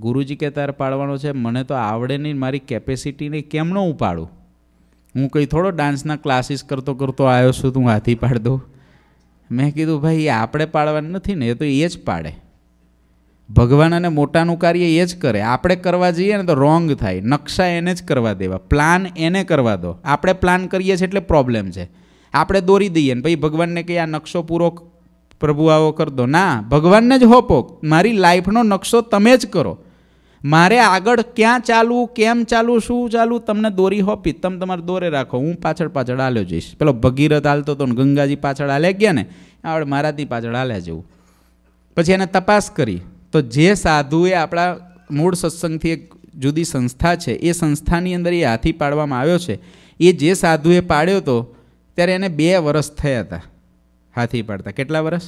ગુરુજી કે તારે પાડવાનો છે મને તો આવડે નહીં મારી કેપેસિટીને કેમનો હું પાડું હું કંઈ થોડો ડાન્સના ક્લાસીસ કરતો કરતો આવ્યો છું તું હાથી પાડ દઉં મેં કીધું ભાઈ એ આપણે પાડવાનું નથી ને એ તો એ જ પાડે ભગવાન અને મોટાનું કાર્ય એ જ કરે આપણે કરવા જઈએ ને તો રોંગ થાય નકશા એને જ કરવા દેવા પ્લાન એને કરવા દો આપણે પ્લાન કરીએ છીએ એટલે પ્રોબ્લેમ છે આપણે દોરી દઈએ ને પછી ભગવાનને કહીએ આ નકશો પૂરો પ્રભુ આવો કરી દો ના ભગવાનને જ હોપો મારી લાઈફનો નકશો તમે જ કરો મારે આગળ ક્યાં ચાલવું કેમ ચાલવું શું ચાલવું તમને દોરી હોપી તમે તમારે દોરે રાખો હું પાછળ પાછળ હાલ્યો જઈશ પેલો ભગીરથ હાલતો હતો ને ગંગાજી પાછળ હાલ્યા ગયા ને આવડે મારાથી પાછળ હાલ્યા જેવું પછી એને તપાસ કરી તો જે સાધુએ આપણા મૂળ સત્સંગથી એક જુદી સંસ્થા છે એ સંસ્થાની અંદર એ હાથી પાડવામાં આવ્યો છે એ જે સાધુએ પાડ્યો હતો ત્યારે એને બે વર્ષ થયા હતા હાથી પાડતા કેટલા વર્ષ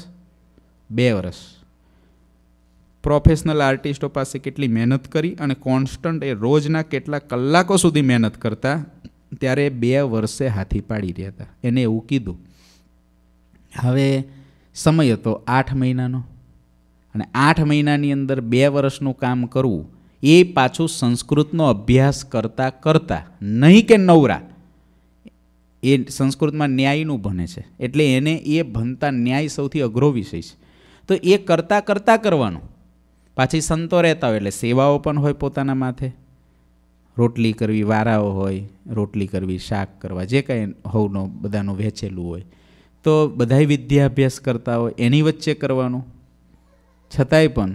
બે વરસ પ્રોફેશનલ આર્ટિસ્ટો પાસે કેટલી મહેનત કરી અને કોન્સ્ટન્ટ એ રોજના કેટલા કલાકો સુધી મહેનત કરતા ત્યારે બે વર્ષે હાથી પાડી રહ્યા હતા એને એવું કીધું હવે સમય હતો આઠ મહિનાનો અને આઠ મહિનાની અંદર બે વર્ષનું કામ કરવું એ પાછું સંસ્કૃતનો અભ્યાસ કરતાં કરતાં નહીં કે નવરા એ સંસ્કૃતમાં ન્યાયનું ભણે છે એટલે એને એ ભણતા ન્યાય સૌથી અઘરો વિષય છે તો એ કરતાં કરતાં કરવાનું પાછી સંતો રહેતા હોય એટલે સેવાઓ પણ હોય પોતાના માથે રોટલી કરવી વારાઓ હોય રોટલી કરવી શાક કરવા જે કાંઈ હોવનો બધાનું વહેંચેલું હોય તો બધાય વિદ્યાભ્યાસ કરતા હોય એની વચ્ચે કરવાનું છતાંય પણ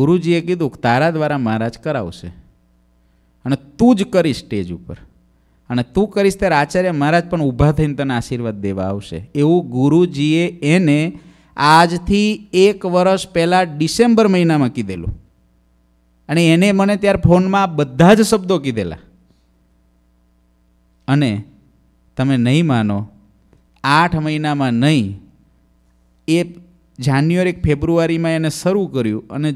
ગુરુજીએ કીધું તારા દ્વારા મહારાજ કરાવશે અને તું જ કરી સ્ટેજ ઉપર અને તું કરીશ ત્યારે આચાર્ય મહારાજ પણ ઊભા થઈને તને આશીર્વાદ દેવા આવશે એવું ગુરુજીએ એને આજથી એક વર્ષ પહેલાં ડિસેમ્બર મહિનામાં કીધેલું અને એને મને ત્યારે ફોનમાં બધા જ શબ્દો કીધેલા અને તમે નહીં માનો આઠ મહિનામાં નહીં એ જાન્યુઆરી ફેબ્રુઆરીમાં એને શરૂ કર્યું અને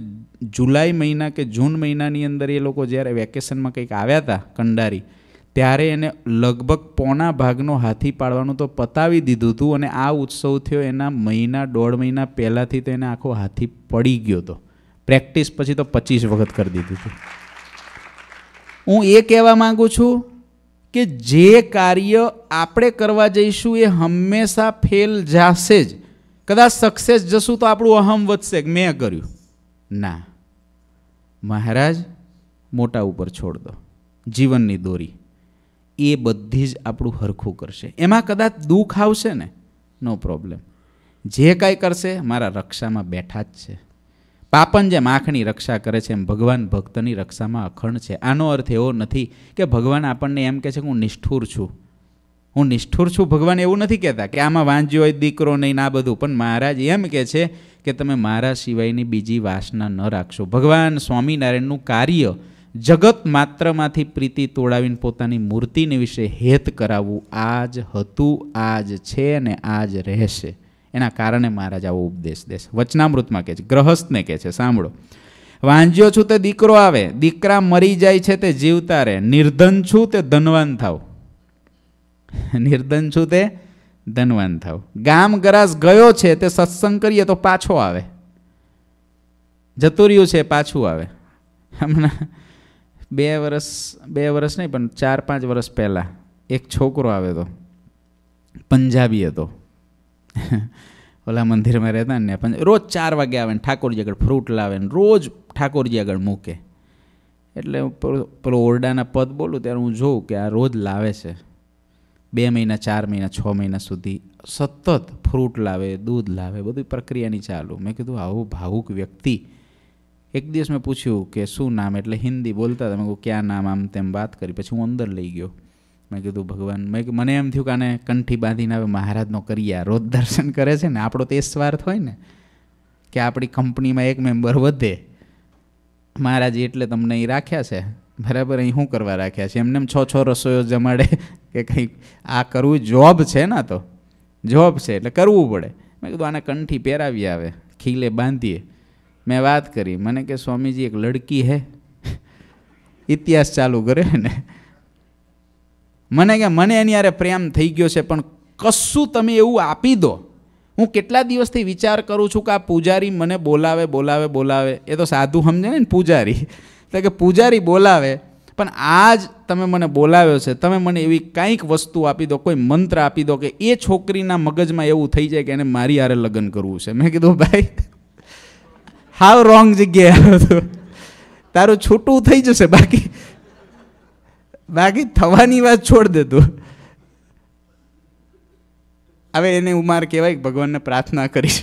જુલાઈ મહિના કે જૂન મહિનાની અંદર એ લોકો જ્યારે વેકેશનમાં કંઈક આવ્યા હતા કંડારી ત્યારે એને લગભગ પોણા ભાગનો હાથી પાડવાનું તો પતાવી દીધું હતું અને આ ઉત્સવ થયો એના મહિના દોઢ મહિના પહેલાંથી તો એને આખો હાથી પડી ગયો હતો પ્રેક્ટિસ પછી તો પચીસ વખત કરી દીધું હતું હું એ કહેવા માગું છું કે જે કાર્ય આપણે કરવા જઈશું એ હંમેશા ફેલ જાશે જ કદાચ સક્સેસ જશું તો આપણું અહમ વધશે મેં કર્યું ના મહારાજ મોટા ઉપર છોડ દો જીવનની દોરી એ બધી જ આપણું હરખું કરશે એમાં કદાચ દુઃખ આવશે ને નો પ્રોબ્લેમ જે કાંઈ કરશે મારા રક્ષામાં બેઠા જ છે પાપન જેમ માખણી રક્ષા કરે છે એમ ભગવાન ભક્તની રક્ષામાં અખંડ છે આનો અર્થ એવો નથી કે ભગવાન આપણને એમ કહે છે કે હું નિષ્ઠુર છું હું નિષ્ઠુર છું ભગવાન એવું નથી કહેતા કે આમાં વાંચ્યો હોય દીકરો નહીં ના બધું પણ મહારાજ એમ કહે છે કે તમે મારા સિવાયની બીજી વાસના ન રાખશો ભગવાન સ્વામિનારાયણનું કાર્ય જગત માત્રમાંથી પ્રીતિ તોડાવીને પોતાની મૂર્તિને વિશે હેત કરાવવું આ જ હતું આ જ છે અને આ જ રહેશે એના કારણે મહારાજ આવો ઉપદેશ દેશે વચનામૃતમાં કહે છે ગ્રહસ્થને કહે છે સાંભળો વાંજ્યો છું તે દીકરો આવે દીકરા મરી જાય છે તે જીવતા રહે નિર્ધન છું તે ધનવાન થાવ નિર્ધન છું તે ધનવાન થાવ ગામ ગરાસ ગયો છે તે સત્સંગ કરીએ તો પાછો આવે જતું રહ્યું છે પાછું આવે હમણાં બે વર્ષ બે વર્ષ નહીં પણ ચાર પાંચ વર્ષ પહેલાં એક છોકરો આવ્યો હતો પંજાબી હતો ઓલા મંદિરમાં રહેતા ને રોજ ચાર વાગે આવે ને ઠાકોરજી આગળ ફ્રૂટ લાવે ને રોજ ઠાકોરજી આગળ મૂકે એટલે પેલો ઓરડાના પદ બોલું ત્યારે હું જોઉં કે આ રોજ લાવે છે બે મહિના ચાર મહિના છ મહિના સુધી સતત ફ્રૂટ લાવે દૂધ લાવે બધી પ્રક્રિયાની ચાલુ મેં કીધું આવું ભાવુક વ્યક્તિ એક દિવસ મેં પૂછ્યું કે શું નામ એટલે હિન્દી બોલતા હતા મેં કહું ક્યાં નામ આમ તેમ વાત કરી પછી હું અંદર લઈ ગયો મેં કીધું ભગવાન મેં મને એમ થયું કે આને કંઠી બાંધીને હવે મહારાજનો કર્યા રોજ દર્શન કરે છે ને આપણો તે સ્વાર્થ હોય ને કે આપણી કંપનીમાં એક મેમ્બર વધે મહારાજ એટલે તમને અહીં રાખ્યા છે બરાબર અહીં શું કરવા રાખ્યા છે એમને એમ છ છ રસોઈઓ જમાડે કે કંઈક આ કરવું જોબ છે ને તો જોબ છે એટલે કરવું પડે મેં કીધું આને કંઠી પહેરાવી આવે ખીલે બાંધીએ મેં વાત કરી મને કે સ્વામીજી એક લડકી હે ઇતિહાસ ચાલુ કરે ને મને કે મને એની યારે પ્રેમ થઈ ગયો છે પણ કશું તમે એવું આપી દો હું કેટલા દિવસથી વિચાર કરું છું કે આ પૂજારી મને બોલાવે બોલાવે બોલાવે એ તો સાધુ સમજે ને પૂજારી એટલે કે પૂજારી બોલાવે પણ આજ તમે મને બોલાવ્યો છે તમે મને એવી કાંઈક વસ્તુ આપી દો કોઈ મંત્ર આપી દો કે એ છોકરીના મગજમાં એવું થઈ જાય કે એને મારી હારે લગ્ન કરવું છે મેં કીધું ભાઈ હાવ રોંગ જગ્યાએ આવ્યો હતો તારું છૂટું થઈ જશે બાકી બાકી થવાની વાત છોડ દે તું હવે એને ઉમાર કહેવાય ભગવાનને પ્રાર્થના કરી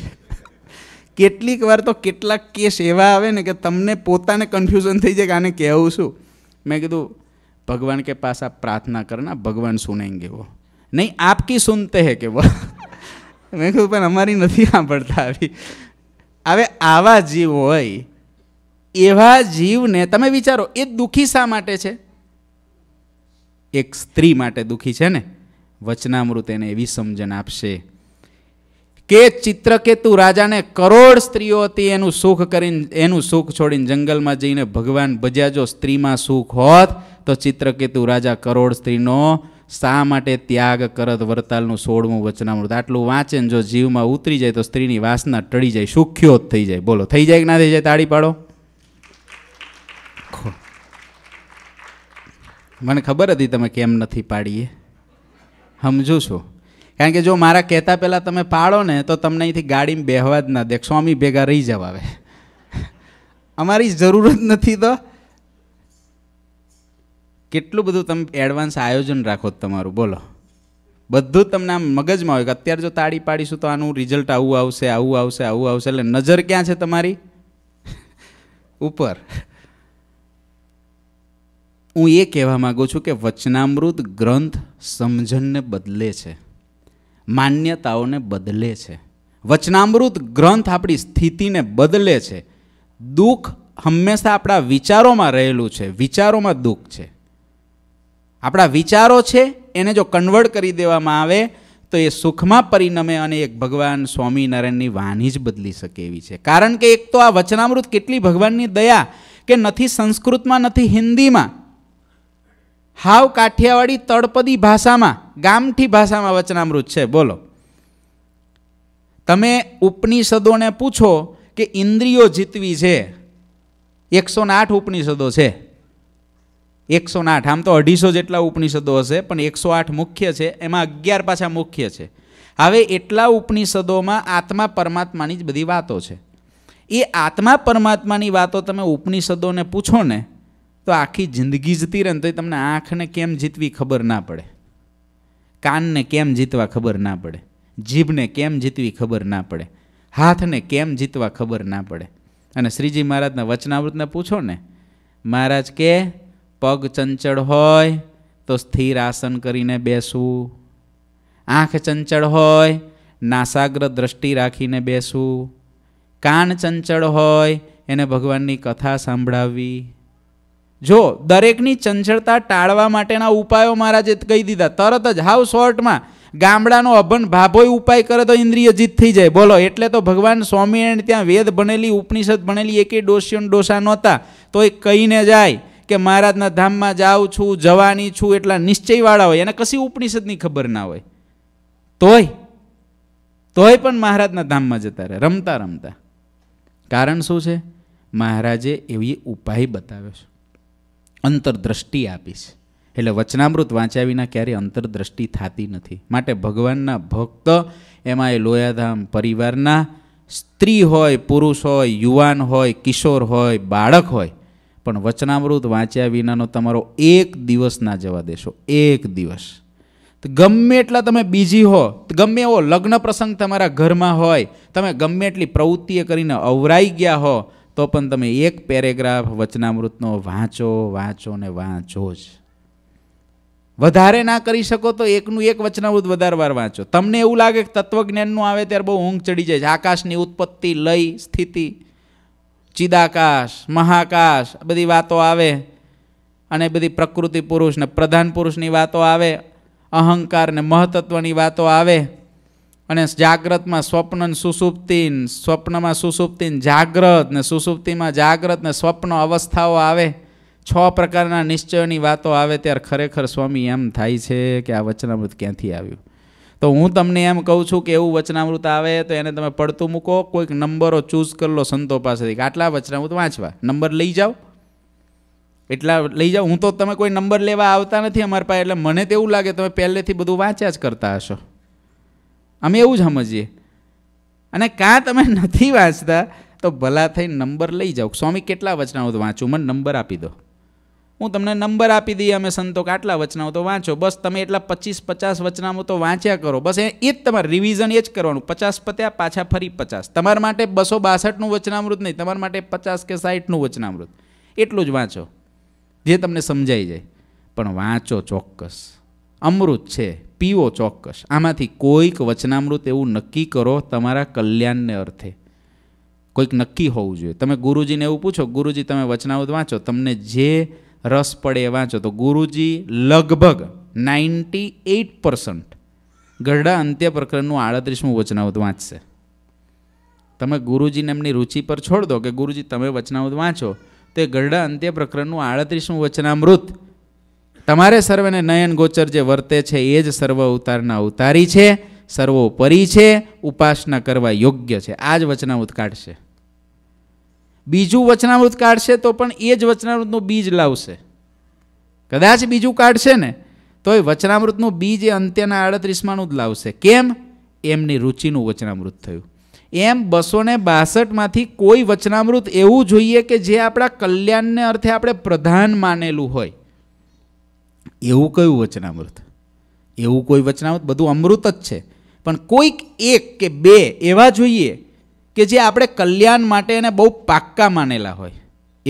કેટલીક વાર તો કેટલાક કેસ એવા આવે ને કે તમને પોતાને કન્ફ્યુઝન થઈ જાય કે આને કહેવું શું મેં કીધું ભગવાન કે પાસ આપ પ્રાર્થના કરના ભગવાન સુનેંગે વો નહીં આપકી સુનતે હે કે વો મેં કીધું પણ અમારી નથી સાંભળતા આવી હવે આવા જીવ હોય એવા જીવને તમે વિચારો એ દુઃખી શા માટે છે એક સ્ત્રી માટે દુઃખી છે ને વચનામૃત એને એવી સમજણ આપશે કે ચિત્રકેતુ રાજાને કરોડ સ્ત્રીઓ હતી એનું સુખ કરીને એનું સુખ છોડીને જંગલમાં જઈને ભગવાન ભજ્યા જો સ્ત્રીમાં સુખ હોત તો ચિત્રકેતુ રાજા કરોડ સ્ત્રીનો શા માટે ત્યાગ કરત વરતાલનું સોળમું વચનામૃત આટલું વાંચે ને જો જીવમાં ઉતરી જાય તો સ્ત્રીની વાસના ટળી જાય સુખ્યો જ થઈ જાય બોલો થઈ જાય કે ના થઈ જાય તાળી પાડો મને ખબર હતી તમે કેમ નથી પાડીએ સમજુ છું કારણ કે જો મારા કહેતા પહેલાં તમે પાડો ને તો તમને અહીંથી ગાડીમાં બેહવા જ ના દેખ સ્વામી ભેગા રહી જવા આવે અમારી જરૂર જ નથી તો કેટલું બધું તમે એડવાન્સ આયોજન રાખો તમારું બોલો બધું તમને આમ મગજમાં હોય કે અત્યારે જો તાળી પાડીશું તો આનું રિઝલ્ટ આવું આવશે આવું આવશે આવું આવશે એટલે નજર ક્યાં છે તમારી ઉપર હું એ કહેવા માગું છું કે વચનામૃત ગ્રંથ સમજણને બદલે છે માન્યતાઓને બદલે છે વચનામૃત ગ્રંથ આપણી સ્થિતિને બદલે છે દુઃખ હંમેશા આપણા વિચારોમાં રહેલું છે વિચારોમાં દુઃખ છે આપણા વિચારો છે એને જો કન્વર્ટ કરી દેવામાં આવે તો એ સુખમાં પરિણમે અને એક ભગવાન સ્વામિનારાયણની વાણી જ બદલી શકે એવી છે કારણ કે એક તો આ વચનામૃત કેટલી ભગવાનની દયા કે નથી સંસ્કૃતમાં નથી હિન્દીમાં હાવ કાઠિયાવાડી તળપદી ભાષામાં ગામઠી ભાષામાં વચનામૃત છે બોલો તમે ઉપનિષદોને પૂછો કે ઇન્દ્રિયો જીતવી છે એકસો આઠ ઉપનિષદો છે એકસો આઠ આમ તો અઢીસો જેટલા ઉપનિષદો હશે પણ એકસો આઠ મુખ્ય છે એમાં અગિયાર પાછા મુખ્ય છે હવે એટલા ઉપનિષદોમાં આત્મા પરમાત્માની જ બધી વાતો છે એ આત્મા પરમાત્માની વાતો તમે ઉપનિષદોને પૂછો ને તો આખી જિંદગી જતી રહે ને તો તમને આંખને કેમ જીતવી ખબર ના પડે કાનને કેમ જીતવા ખબર ના પડે જીભને કેમ જીતવી ખબર ના પડે હાથને કેમ જીતવા ખબર ના પડે અને શ્રીજી મહારાજના વચનાવૃતને પૂછો ને મહારાજ કે પગ ચંચળ હોય તો સ્થિર આસન કરીને બેસવું આંખ ચંચળ હોય નાસાગ્ર દ્રષ્ટિ રાખીને બેસવું કાન ચંચળ હોય એને ભગવાનની કથા સાંભળાવવી જો દરેકની ચંચળતા ટાળવા માટેના ઉપાયો મારા જે કહી દીધા તરત જ હાવ શોર્ટમાં ગામડાનો અભન ભાભોય ઉપાય કરે તો ઇન્દ્રિય જીત થઈ જાય બોલો એટલે તો ભગવાન સ્વામિનારાયણ ત્યાં વેદ ભણેલી ઉપનિષદ ભણેલી એકે ડોસિયન ડોસા નહોતા તો એ કહીને જાય કે મહારાજના ધામમાં જાઉં છું જવાની છું એટલા નિશ્ચયવાળા હોય એને કશી ઉપનિષદની ખબર ના હોય તોય તોય પણ મહારાજના ધામમાં જતા રહે રમતા રમતા કારણ શું છે મહારાજે એવી ઉપાય બતાવ્યો છે અંતરદ્રષ્ટિ આપી છે એટલે વચનામૃત વાંચ્યા વિના ક્યારેય અંતરદ્રષ્ટિ થતી નથી માટે ભગવાનના ભક્ત એમાં એ લોયાધામ પરિવારના સ્ત્રી હોય પુરુષ હોય યુવાન હોય કિશોર હોય બાળક હોય પણ વચનામૃત વાંચ્યા વિનાનો તમારો એક દિવસ ના જવા દેશો એક દિવસ ગમે એટલા તમે બીજી હો ગમે એવો લગ્ન પ્રસંગ તમારા ઘરમાં હોય તમે ગમે એટલી પ્રવૃત્તિએ કરીને અવરાઈ ગયા હો તો પણ તમે એક પેરેગ્રાફ વચનામૃતનો વાંચો વાંચો ને વાંચો જ વધારે ના કરી શકો તો એકનું એક વચનામૃત વધારે વાર વાંચો તમને એવું લાગે કે તત્વજ્ઞાનનું આવે ત્યારે બહુ ઊંઘ ચડી જાય છે આકાશની ઉત્પત્તિ લય સ્થિતિ ચિદાકાશ મહાકાશ બધી વાતો આવે અને બધી પ્રકૃતિ પુરુષ ને પ્રધાન પુરુષની વાતો આવે અહંકાર ને મહત્ત્વની વાતો આવે અને જાગ્રતમાં સ્વપ્ન સુસુપ્તિન સ્વપ્નમાં સુસુપ્તિન જાગ્રત ને સુસુપ્તિમાં જાગ્રત ને સ્વપ્ન અવસ્થાઓ આવે છ પ્રકારના નિશ્ચયોની વાતો આવે ત્યારે ખરેખર સ્વામી એમ થાય છે કે આ વચનામૃત ક્યાંથી આવ્યું તો હું તમને એમ કહું છું કે એવું વચનામૃત આવે તો એને તમે પડતું મૂકો કોઈક નંબરો ચૂઝ કરી લો સંતો પાસેથી કે આટલા વચનામૃત વાંચવા નંબર લઈ જાઓ એટલા લઈ જાઓ હું તો તમે કોઈ નંબર લેવા આવતા નથી અમારી પાસે એટલે મને તો એવું લાગે તમે પહેલેથી બધું વાંચ્યા જ કરતા હશો અમે એવું જ સમજીએ અને કાં તમે નથી વાંચતા તો ભલા થઈ નંબર લઈ જાઓ સ્વામી કેટલા વચનામૃત વાંચું મને નંબર આપી દો હું તમને નંબર આપી દઈએ અમે સંતો કે આટલા વચનાઓ તો વાંચો બસ તમે એટલા પચીસ પચાસ વચનામો તો વાંચ્યા કરો બસ એ જ તમારે રિવિઝન એ જ કરવાનું પચાસ પત્યા પાછા ફરી પચાસ તમારા માટે બસો બાસઠનું વચનામૃત નહીં તમારા માટે પચાસ કે સાઠનું વચનામૃત એટલું જ વાંચો જે તમને સમજાઈ જાય પણ વાંચો ચોક્કસ અમૃત છે પીવો ચોક્કસ આમાંથી કોઈક વચનામૃત એવું નક્કી કરો તમારા કલ્યાણને અર્થે કોઈક નક્કી હોવું જોઈએ તમે ગુરુજીને એવું પૂછો ગુરુજી તમે વચનામૃત વાંચો તમને જે રસ પડે એ વાંચો તો ગુરુજી લગભગ નાઇન્ટી એઇટ પર્સન્ટ ગઢડા અંત્ય પ્રકરણનું આડત્રીસમું વચનાવત વાંચશે તમે ગુરુજીને એમની રુચિ પર છોડ દો કે ગુરુજી તમે વચનાવત વાંચો તો એ ગઢડા અંત્ય પ્રકરણનું આડત્રીસમું વચનામૃત તમારે સર્વેને નયન ગોચર જે વર્તે છે એ જ સર્વ અવતારના અવતારી છે સર્વોપરી છે ઉપાસના કરવા યોગ્ય છે આ જ વચનામૃત કાઢશે બીજું વચનામૃત કાઢશે તો પણ એ જ વચનામૃતનું બીજ લાવશે કદાચ બીજું કાઢશે ને તો એ વચનામૃતનું બીજ એ અંત્યના આડત્રીસમાંનું જ લાવશે કેમ એમની રુચિનું વચનામૃત થયું એમ બસો ને બાસઠમાંથી કોઈ વચનામૃત એવું જોઈએ કે જે આપણા કલ્યાણને અર્થે આપણે પ્રધાન માનેલું હોય એવું કયું વચનામૃત એવું કોઈ વચનામૃત બધું અમૃત જ છે પણ કોઈક એક કે બે એવા જોઈએ કે જે આપણે કલ્યાણ માટે એને બહુ પાક્કા માનેલા હોય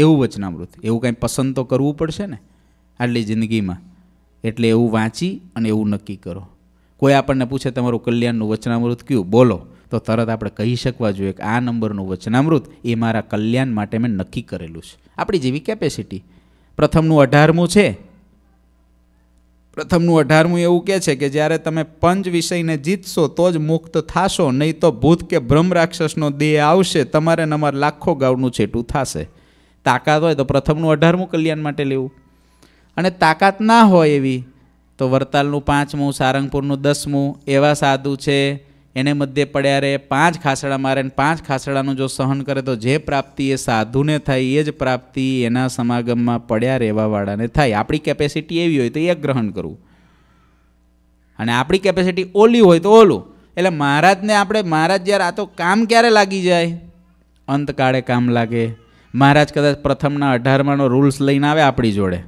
એવું વચનામૃત એવું કંઈ પસંદ તો કરવું પડશે ને આટલી જિંદગીમાં એટલે એવું વાંચી અને એવું નક્કી કરો કોઈ આપણને પૂછે તમારું કલ્યાણનું વચનામૃત કયું બોલો તો તરત આપણે કહી શકવા જોઈએ કે આ નંબરનું વચનામૃત એ મારા કલ્યાણ માટે મેં નક્કી કરેલું છે આપણી જેવી કેપેસિટી પ્રથમનું અઢારમું છે પ્રથમનું અઢારમું એવું કહે છે કે જ્યારે તમે પંચ વિષયને જીતશો તો જ મુક્ત થાશો નહીં તો ભૂત કે બ્રહ્મ રાક્ષસનો દેહ આવશે તમારે નમર લાખો ગાઉનું છેટું થશે તાકાત હોય તો પ્રથમનું અઢારમું કલ્યાણ માટે લેવું અને તાકાત ના હોય એવી તો વરતાલનું પાંચમું સારંગપુરનું દસમું એવા સાધુ છે એને મધ્યે પડ્યા રહે પાંચ ખાસડા મારે પાંચ ખાસડાનું જો સહન કરે તો જે પ્રાપ્તિ એ સાધુને થાય એ જ પ્રાપ્તિ એના સમાગમમાં પડ્યા રહેવાવાળાને થાય આપણી કેપેસિટી એવી હોય તો એ ગ્રહણ કરવું અને આપણી કેપેસિટી ઓલી હોય તો ઓલું એટલે મહારાજને આપણે મહારાજ જ્યારે આ તો કામ ક્યારે લાગી જાય અંતકાળે કામ લાગે મહારાજ કદાચ પ્રથમના અઢારમાનો રૂલ્સ લઈને આવે આપણી જોડે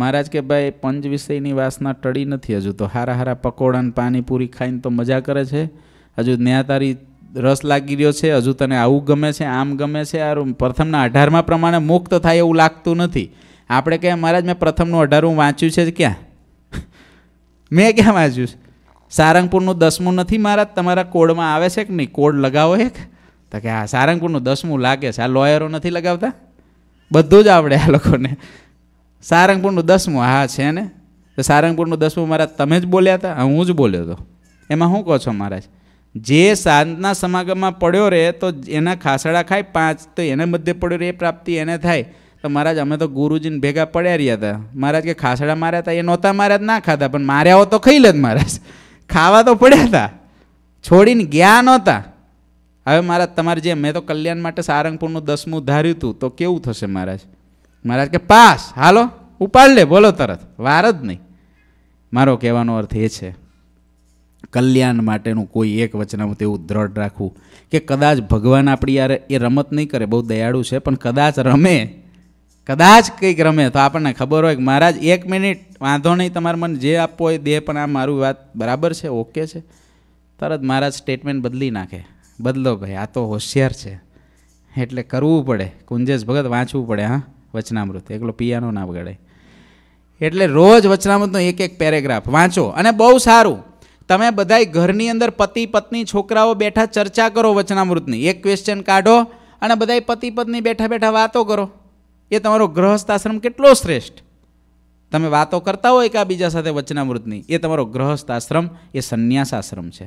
મહારાજ કે ભાઈ પંચ વિષયની વાસના ટળી નથી હજુ તો હારા હારા પકોડાને ને પાણીપુરી ખાઈને તો મજા કરે છે હજુ ત્યાં તારી રસ લાગી રહ્યો છે હજુ તને આવું ગમે છે આમ ગમે છે આ પ્રથમના અઢારમાં પ્રમાણે મુક્ત થાય એવું લાગતું નથી આપણે કહે મહારાજ મેં પ્રથમનું અઢારમું વાંચ્યું છે ક્યાં મેં ક્યાં વાંચ્યું છે સારંગપુરનું દસમું નથી મહારાજ તમારા કોડમાં આવે છે કે નહીં કોડ લગાવો એક તો કે આ સારંગપુરનું દસમું લાગે છે આ લોયરો નથી લગાવતા બધું જ આવડે આ લોકોને સારંગપુરનું દસમું હા છે ને તો સારંગપુરનું દસમું મહારાજ તમે જ બોલ્યા હતા હું જ બોલ્યો હતો એમાં શું કહો છો મહારાજ જે સાંજના સમાગમમાં પડ્યો રહે તો એના ખાસડા ખાય પાંચ તો એને મધ્ય પડ્યો રહે એ પ્રાપ્તિ એને થાય તો મહારાજ અમે તો ગુરુજીને ભેગા પડ્યા રહ્યા હતા મહારાજ કે ખાસડા માર્યા હતા એ નહોતા માર્યા ના ખાતા પણ માર્યા હોત તો ખાઈ લે મહારાજ ખાવા તો પડ્યા હતા છોડીને ગયા નહોતા હવે મહારાજ તમારે જે મેં તો કલ્યાણ માટે સારંગપુરનું દસમું ધાર્યું હતું તો કેવું થશે મહારાજ મહારાજ કે પાસ હાલો ઉપાડ લે બોલો તરત વાર જ નહીં મારો કહેવાનો અર્થ એ છે કલ્યાણ માટેનું કોઈ એક વચનામૃત તેવું દ્રઢ રાખવું કે કદાચ ભગવાન આપણી યાર એ રમત નહીં કરે બહુ દયાળુ છે પણ કદાચ રમે કદાચ કંઈક રમે તો આપણને ખબર હોય કે મહારાજ એક મિનિટ વાંધો નહીં તમારે મને જે આપવો હોય દે પણ આ મારું વાત બરાબર છે ઓકે છે તરત મહારાજ સ્ટેટમેન્ટ બદલી નાખે બદલો ભાઈ આ તો હોશિયાર છે એટલે કરવું પડે કુંજેશ ભગત વાંચવું પડે હા વચનામૃત એકલો પિયાનો ના બગાડે એટલે રોજ વચનામૃતનો એક એક પેરેગ્રાફ વાંચો અને બહુ સારું તમે બધાય ઘરની અંદર પતિ પત્ની છોકરાઓ બેઠા ચર્ચા કરો વચનામૃતની એક ક્વેશ્ચન કાઢો અને બધાય પતિ પત્ની બેઠા બેઠા વાતો કરો એ તમારો ગ્રહસ્થ આશ્રમ કેટલો શ્રેષ્ઠ તમે વાતો કરતા હો એકાબીજા સાથે વચનામૃતની એ તમારો ગ્રહસ્થ આશ્રમ એ સંન્યાસાશ્રમ છે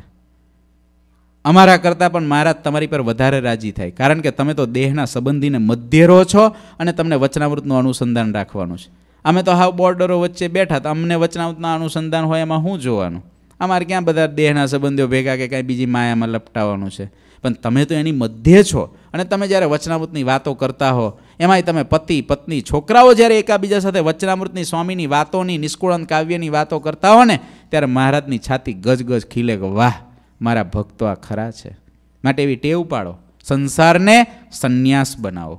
અમારા કરતાં પણ મહારાજ તમારી પર વધારે રાજી થાય કારણ કે તમે તો દેહના સંબંધીને મધ્ય રહો છો અને તમને વચનામૃતનું અનુસંધાન રાખવાનું છે અમે તો હાવ બોર્ડરો વચ્ચે બેઠા તો અમને વચનામૃતના અનુસંધાન હોય એમાં શું જોવાનું અમારે ક્યાં બધા દેહના સંબંધીઓ ભેગા કે કાંઈ બીજી માયામાં લપટાવવાનું છે પણ તમે તો એની મધ્યે છો અને તમે જ્યારે વચનામૃતની વાતો કરતા હો એમાંય તમે પતિ પત્ની છોકરાઓ જ્યારે એકાબીજા સાથે વચનામૃતની સ્વામીની વાતોની નિષ્કુળન કાવ્યની વાતો કરતા હો ને ત્યારે મહારાજની છાતી ગજગજ ખીલે કે વાહ મારા ભક્તો આ ખરા છે માટે એવી ટેવ પાડો સંસારને સંન્યાસ બનાવો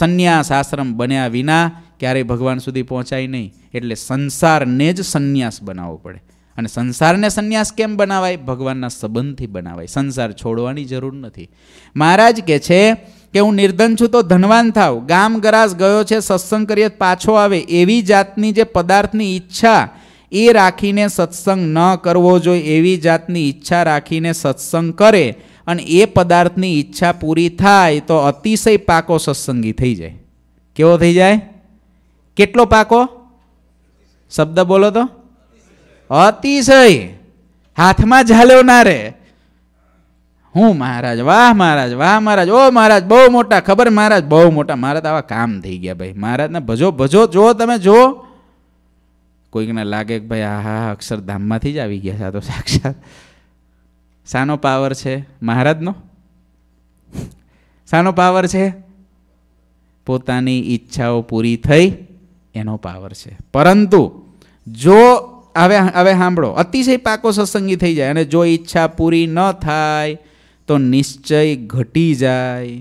સંન્યાસ આશ્રમ બન્યા વિના ક્યારેય ભગવાન સુધી પહોંચાય નહીં એટલે સંસારને જ સંન્યાસ બનાવવો પડે અને સંસારને સંન્યાસ કેમ બનાવાય ભગવાનના સંબંધથી બનાવાય સંસાર છોડવાની જરૂર નથી મહારાજ કે છે કે હું નિર્ધન છું તો ધનવાન થાવ ગામ ગરાસ ગયો છે સત્સંગ કરીએ પાછો આવે એવી જાતની જે પદાર્થની ઈચ્છા એ રાખીને સત્સંગ ન કરવો જોઈએ એવી જાતની ઈચ્છા રાખીને સત્સંગ કરે અને એ પદાર્થની ઈચ્છા પૂરી થાય તો અતિશય પાકો સત્સંગી થઈ જાય કેવો થઈ જાય કેટલો પાકો શબ્દ બોલો તો અતિશય હાથમાં ઝાલ્યો ના રે હું મહારાજ વાહ મહારાજ વાહ મહારાજ ઓ મહારાજ બહુ મોટા ખબર મહારાજ બહુ મોટા મહારાજ આવા કામ થઈ ગયા ભાઈ મહારાજને ભજો ભજો જો તમે જો કોઈકને લાગે કે ભાઈ આહા અક્ષરધામમાંથી જ આવી ગયા છે તો સાક્ષાત શાનો પાવર છે મહારાજનો શાનો પાવર છે પોતાની ઈચ્છાઓ પૂરી થઈ એનો પાવર છે પરંતુ જો હવે હવે સાંભળો અતિશય પાકો સત્સંગી થઈ જાય અને જો ઈચ્છા પૂરી ન થાય તો નિશ્ચય ઘટી જાય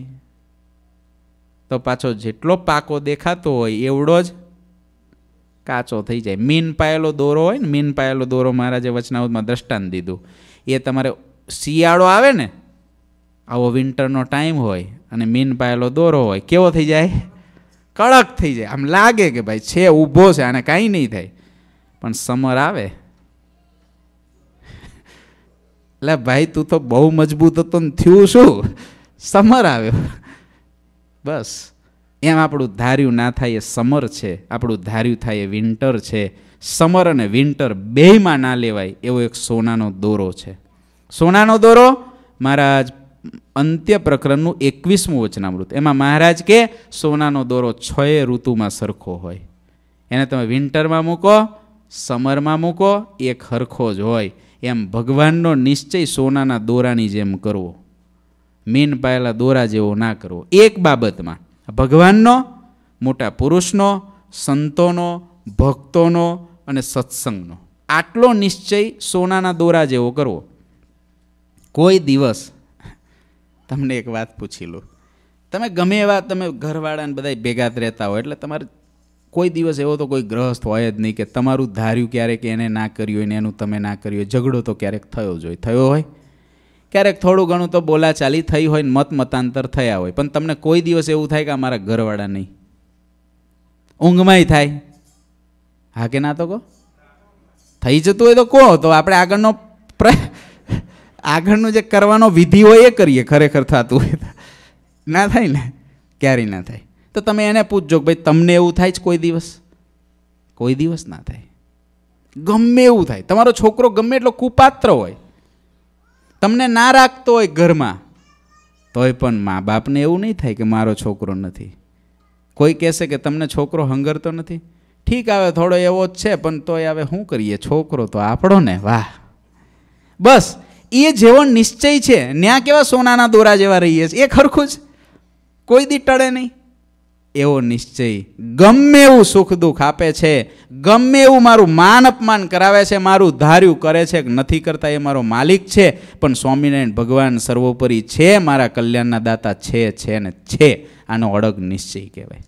તો પાછો જેટલો પાકો દેખાતો હોય એવડો જ કાચો થઈ જાય મીન પાયેલો દોરો હોય ને મીન પાયેલો દોરો મારા જે વચનાવતમાં દ્રષ્ટાંત દીધું એ તમારે શિયાળો આવે ને આવો વિન્ટરનો ટાઈમ હોય અને મીન પાયેલો દોરો હોય કેવો થઈ જાય કડક થઈ જાય આમ લાગે કે ભાઈ છે ઊભો છે આને કાંઈ નહીં થાય પણ સમર આવે એટલે ભાઈ તું તો બહુ મજબૂત હતો ને થયું શું સમર આવ્યો બસ એમ આપણું ધાર્યું ના થાય એ સમર છે આપણું ધાર્યું થાય એ વિન્ટર છે સમર અને વિન્ટર બેયમાં ના લેવાય એવો એક સોનાનો દોરો છે સોનાનો દોરો મહારાજ અંત્ય પ્રકરણનું એકવીસમું વચનામૃત એમાં મહારાજ કે સોનાનો દોરો છ ઋતુમાં સરખો હોય એને તમે વિન્ટરમાં મૂકો સમરમાં મૂકો એક હરખો જ હોય એમ ભગવાનનો નિશ્ચય સોનાના દોરાની જેમ કરવો મીન પાયેલા દોરા જેવો ના કરવો એક બાબતમાં ભગવાનનો મોટા પુરુષનો સંતોનો ભક્તોનો અને સત્સંગનો આટલો નિશ્ચય સોનાના દોરા જેવો કરવો કોઈ દિવસ તમને એક વાત પૂછી લો તમે ગમે એવા તમે ઘરવાળાને બધા ભેગા જ રહેતા હોય એટલે તમારે કોઈ દિવસ એવો તો કોઈ ગ્રહસ્થ હોય જ નહીં કે તમારું ધાર્યું ક્યારેક એને ના કર્યું હોય ને એનું તમે ના કર્યું હોય ઝઘડો તો ક્યારેક થયો જ હોય થયો હોય ક્યારેક થોડું ઘણું તો બોલાચાલી થઈ હોય ને મત મતાંતર થયા હોય પણ તમને કોઈ દિવસ એવું થાય કે અમારા ઘરવાળા નહીં ઊંઘમાંય થાય હા કે ના તો કહો થઈ જતું હોય તો કહો તો આપણે આગળનો આગળનું જે કરવાનો વિધિ હોય એ કરીએ ખરેખર થતું હોય ના થાય ને ક્યારેય ના થાય તો તમે એને પૂછજો કે ભાઈ તમને એવું થાય છે કોઈ દિવસ કોઈ દિવસ ના થાય ગમે એવું થાય તમારો છોકરો ગમે એટલો કુપાત્ર હોય તમને ના રાખતો હોય ઘરમાં તોય પણ મા બાપને એવું નહીં થાય કે મારો છોકરો નથી કોઈ કહેશે કે તમને છોકરો હંગરતો નથી ઠીક આવે થોડો એવો જ છે પણ તોય હવે શું કરીએ છોકરો તો આપણો ને વાહ બસ એ જેવો નિશ્ચય છે ન્યા કેવા સોનાના દોરા જેવા રહીએ છીએ એ ખરખું જ કોઈ દી ટળે નહીં એવો નિશ્ચય ગમે એવું સુખ દુઃખ આપે છે ગમે એવું મારું માન અપમાન કરાવે છે મારું ધાર્યું કરે છે કે નથી કરતા એ મારો માલિક છે પણ સ્વામિનારાયણ ભગવાન સર્વોપરી છે મારા કલ્યાણના દાતા છે છે ને છે આનો અડગ નિશ્ચય કહેવાય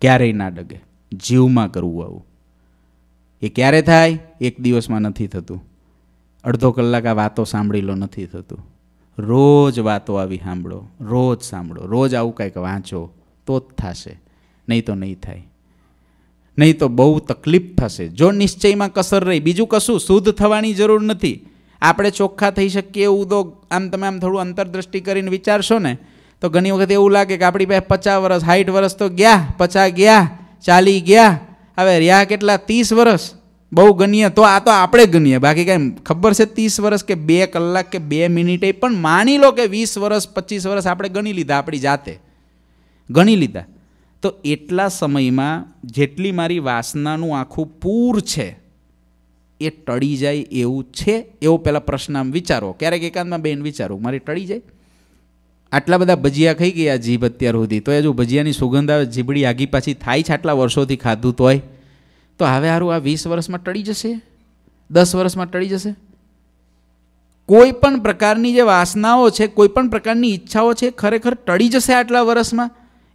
ક્યારેય ના ડગે જીવમાં કરવું આવું એ ક્યારે થાય એક દિવસમાં નથી થતું અડધો કલાક આ વાતો સાંભળી લો નથી થતું રોજ વાતો આવી સાંભળો રોજ સાંભળો રોજ આવું કંઈક વાંચો તો જ થશે નહીં તો નહીં થાય નહીં તો બહુ તકલીફ થશે જો નિશ્ચયમાં કસર રહી બીજું કશું શુદ્ધ થવાની જરૂર નથી આપણે ચોખ્ખા થઈ શકીએ એવું તો આમ તમે આમ થોડું અંતરદ્રષ્ટિ કરીને વિચારશો ને તો ઘણી વખત એવું લાગે કે આપણી પાસે પચાસ વર્ષ સાઠ વર્ષ તો ગયા પચાસ ગયા ચાલી ગયા હવે રહ્યા કેટલા ત્રીસ વર્ષ બહુ ગણીએ તો આ તો આપણે ગણીએ બાકી કાંઈ ખબર છે ત્રીસ વર્ષ કે બે કલાક કે બે મિનિટે પણ માની લો કે વીસ વર્ષ પચીસ વર્ષ આપણે ગણી લીધા આપણી જાતે ગણી લીધા તો એટલા સમયમાં જેટલી મારી વાસનાનું આખું પૂર છે એ ટળી જાય એવું છે એવો પહેલાં પ્રશ્ન આમ વિચારો ક્યારેક એકાંતમાં બેન વિચારો મારી ટળી જાય આટલા બધા ભજીયા ખાઈ ગયા જીભ અત્યાર સુધી તો એ જો ભજીયાની સુગંધ આવે જીબડી આગી પાછી થાય છે આટલા વર્ષોથી ખાધું તો હોય તો હવે સારું આ વીસ વર્ષમાં ટળી જશે દસ વર્ષમાં ટળી જશે કોઈ પણ પ્રકારની જે વાસનાઓ છે કોઈ પણ પ્રકારની ઈચ્છાઓ છે ખરેખર ટળી જશે આટલા વર્ષમાં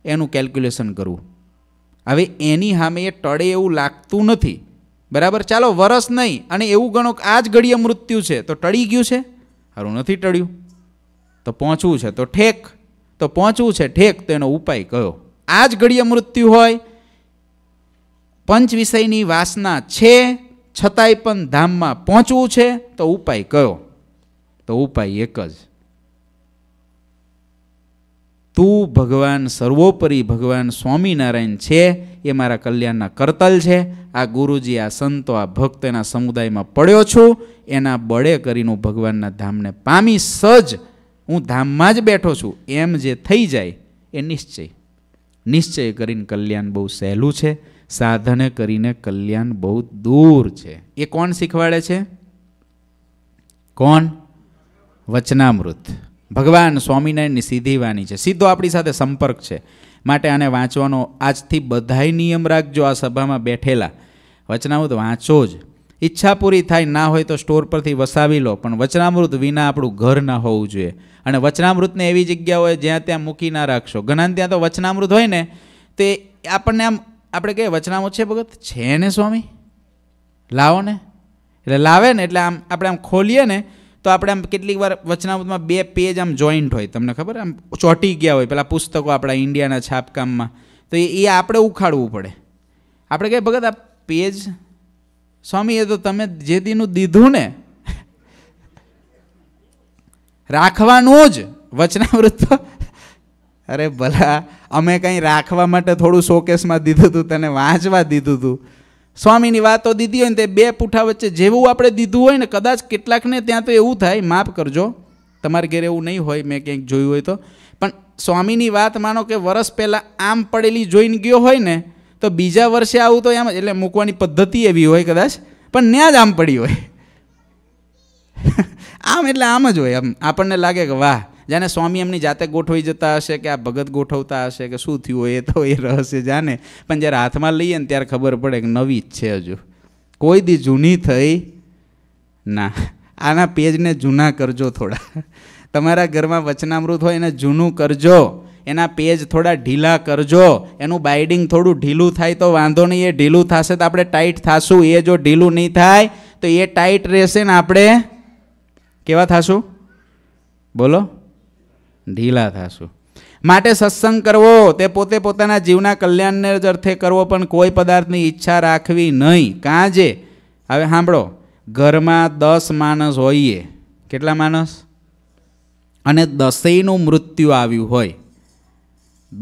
એનું કેલ્ક્યુલેશન કરવું હવે એની સામે એ ટળે એવું લાગતું નથી બરાબર ચાલો વરસ નહીં અને એવું ગણો આ જ ઘડીએ મૃત્યુ છે તો ટળી ગયું છે સારું નથી ટળ્યું તો પહોંચવું છે તો ઠેક તો પહોંચવું છે ઠેક તો એનો ઉપાય કયો આ જ ઘડીએ મૃત્યુ હોય પંચ વિષયની વાસના છે છતાંય પણ ધામમાં પહોંચવું છે તો ઉપાય કયો તો ઉપાય એક જ તું ભગવાન સર્વોપરી ભગવાન સ્વામિનારાયણ છે એ મારા કલ્યાણના કરતલ છે આ ગુરુજી આ સંતો આ ભક્ત એના સમુદાયમાં પડ્યો છું એના બળે કરીને હું ભગવાનના ધામને પામી સજ હું ધામમાં જ બેઠો છું એમ જે થઈ જાય એ નિશ્ચય નિશ્ચય કરીને કલ્યાણ બહુ સહેલું છે સાધને કરીને કલ્યાણ બહુ દૂર છે એ કોણ શીખવાડે છે કોણ વચનામૃત ભગવાન સ્વામિનારાયણની સીધી વાણી છે સીધો આપણી સાથે સંપર્ક છે માટે આને વાંચવાનો આજથી બધાય નિયમ રાખજો આ સભામાં બેઠેલા વચનામૃત વાંચો જ ઈચ્છા પૂરી થાય ના હોય તો સ્ટોર પરથી વસાવી લો પણ વચનામૃત વિના આપણું ઘર ના હોવું જોઈએ અને વચનામૃતને એવી જગ્યાઓએ જ્યાં ત્યાં મૂકી ના રાખશો ઘણા ત્યાં તો વચનામૃત હોય ને તે આપણને આમ આપણે કહીએ વચનામૃત છે ભગત છે ને સ્વામી લાવો ને એટલે લાવે ને એટલે આમ આપણે આમ ખોલીએ ને તો આપણે આમ કેટલીક વાર વચનામૃતમાં બે પેજ આમ જોઈન્ટ હોય તમને ખબર આમ ચોંટી ગયા હોય પેલા પુસ્તકો આપણા ઇન્ડિયાના છાપકામમાં તો એ એ આપણે ઉખાડવું પડે આપણે કહે ભગત આ પેજ સ્વામી એ તો તમે જે દીનું દીધું ને રાખવાનું જ વચનામૃત અરે ભલા અમે કંઈ રાખવા માટે થોડું શોકેસમાં દીધું હતું તને વાંચવા દીધું હતું સ્વામીની વાતો દીધી હોય ને તે બે પૂઠા વચ્ચે જેવું આપણે દીધું હોય ને કદાચ કેટલાકને ત્યાં તો એવું થાય માફ કરજો તમારે ઘેર એવું નહીં હોય મેં ક્યાંક જોયું હોય તો પણ સ્વામીની વાત માનો કે વરસ પહેલાં આમ પડેલી જોઈને ગયો હોય ને તો બીજા વર્ષે આવું તો એમ એટલે મૂકવાની પદ્ધતિ એવી હોય કદાચ પણ ત્યાં જ આમ પડી હોય આમ એટલે આમ જ હોય આમ આપણને લાગે કે વાહ જેને સ્વામી એમની જાતે ગોઠવી જતા હશે કે આ ભગત ગોઠવતા હશે કે શું થયું એ તો એ રહસ્ય જાણે પણ જ્યારે હાથમાં લઈએ ને ત્યારે ખબર પડે કે નવી જ છે હજુ કોઈ દી જૂની થઈ ના આના પેજને જૂના કરજો થોડા તમારા ઘરમાં વચનામૃત હોય એને જૂનું કરજો એના પેજ થોડા ઢીલા કરજો એનું બાઇડિંગ થોડું ઢીલું થાય તો વાંધો નહીં એ ઢીલું થશે તો આપણે ટાઈટ થાશું એ જો ઢીલું નહીં થાય તો એ ટાઈટ રહેશે ને આપણે કેવા થશું બોલો ઢીલા થશું માટે સત્સંગ કરવો તે પોતે પોતાના જીવના કલ્યાણને જ અર્થે કરવો પણ કોઈ પદાર્થની ઈચ્છા રાખવી નહીં કાંજે હવે સાંભળો ઘરમાં દસ માણસ હોઈએ કેટલા માણસ અને દસેયનું મૃત્યુ આવ્યું હોય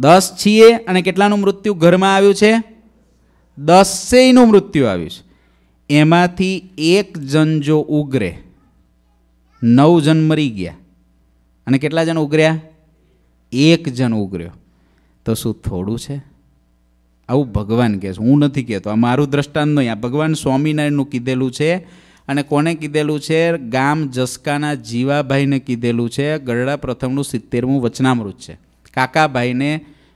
દસ છીએ અને કેટલાનું મૃત્યુ ઘરમાં આવ્યું છે દસેયનું મૃત્યુ આવ્યું છે એમાંથી એક જણ જો ઉગરે નવ જણ મરી ગયા અને કેટલા જણ ઉઘર્યા એક જણ ઉઘર્યો તો શું થોડું છે આવું ભગવાન કહે છે હું નથી કહેતો આ મારું દ્રષ્ટાંત નહીં આ ભગવાન સ્વામિનારાયણનું કીધેલું છે અને કોને કીધેલું છે ગામ જસકાના જીવાભાઈને કીધેલું છે ગરડા પ્રથમનું સિત્તેરમું વચનામૃત છે કાકાભાઈને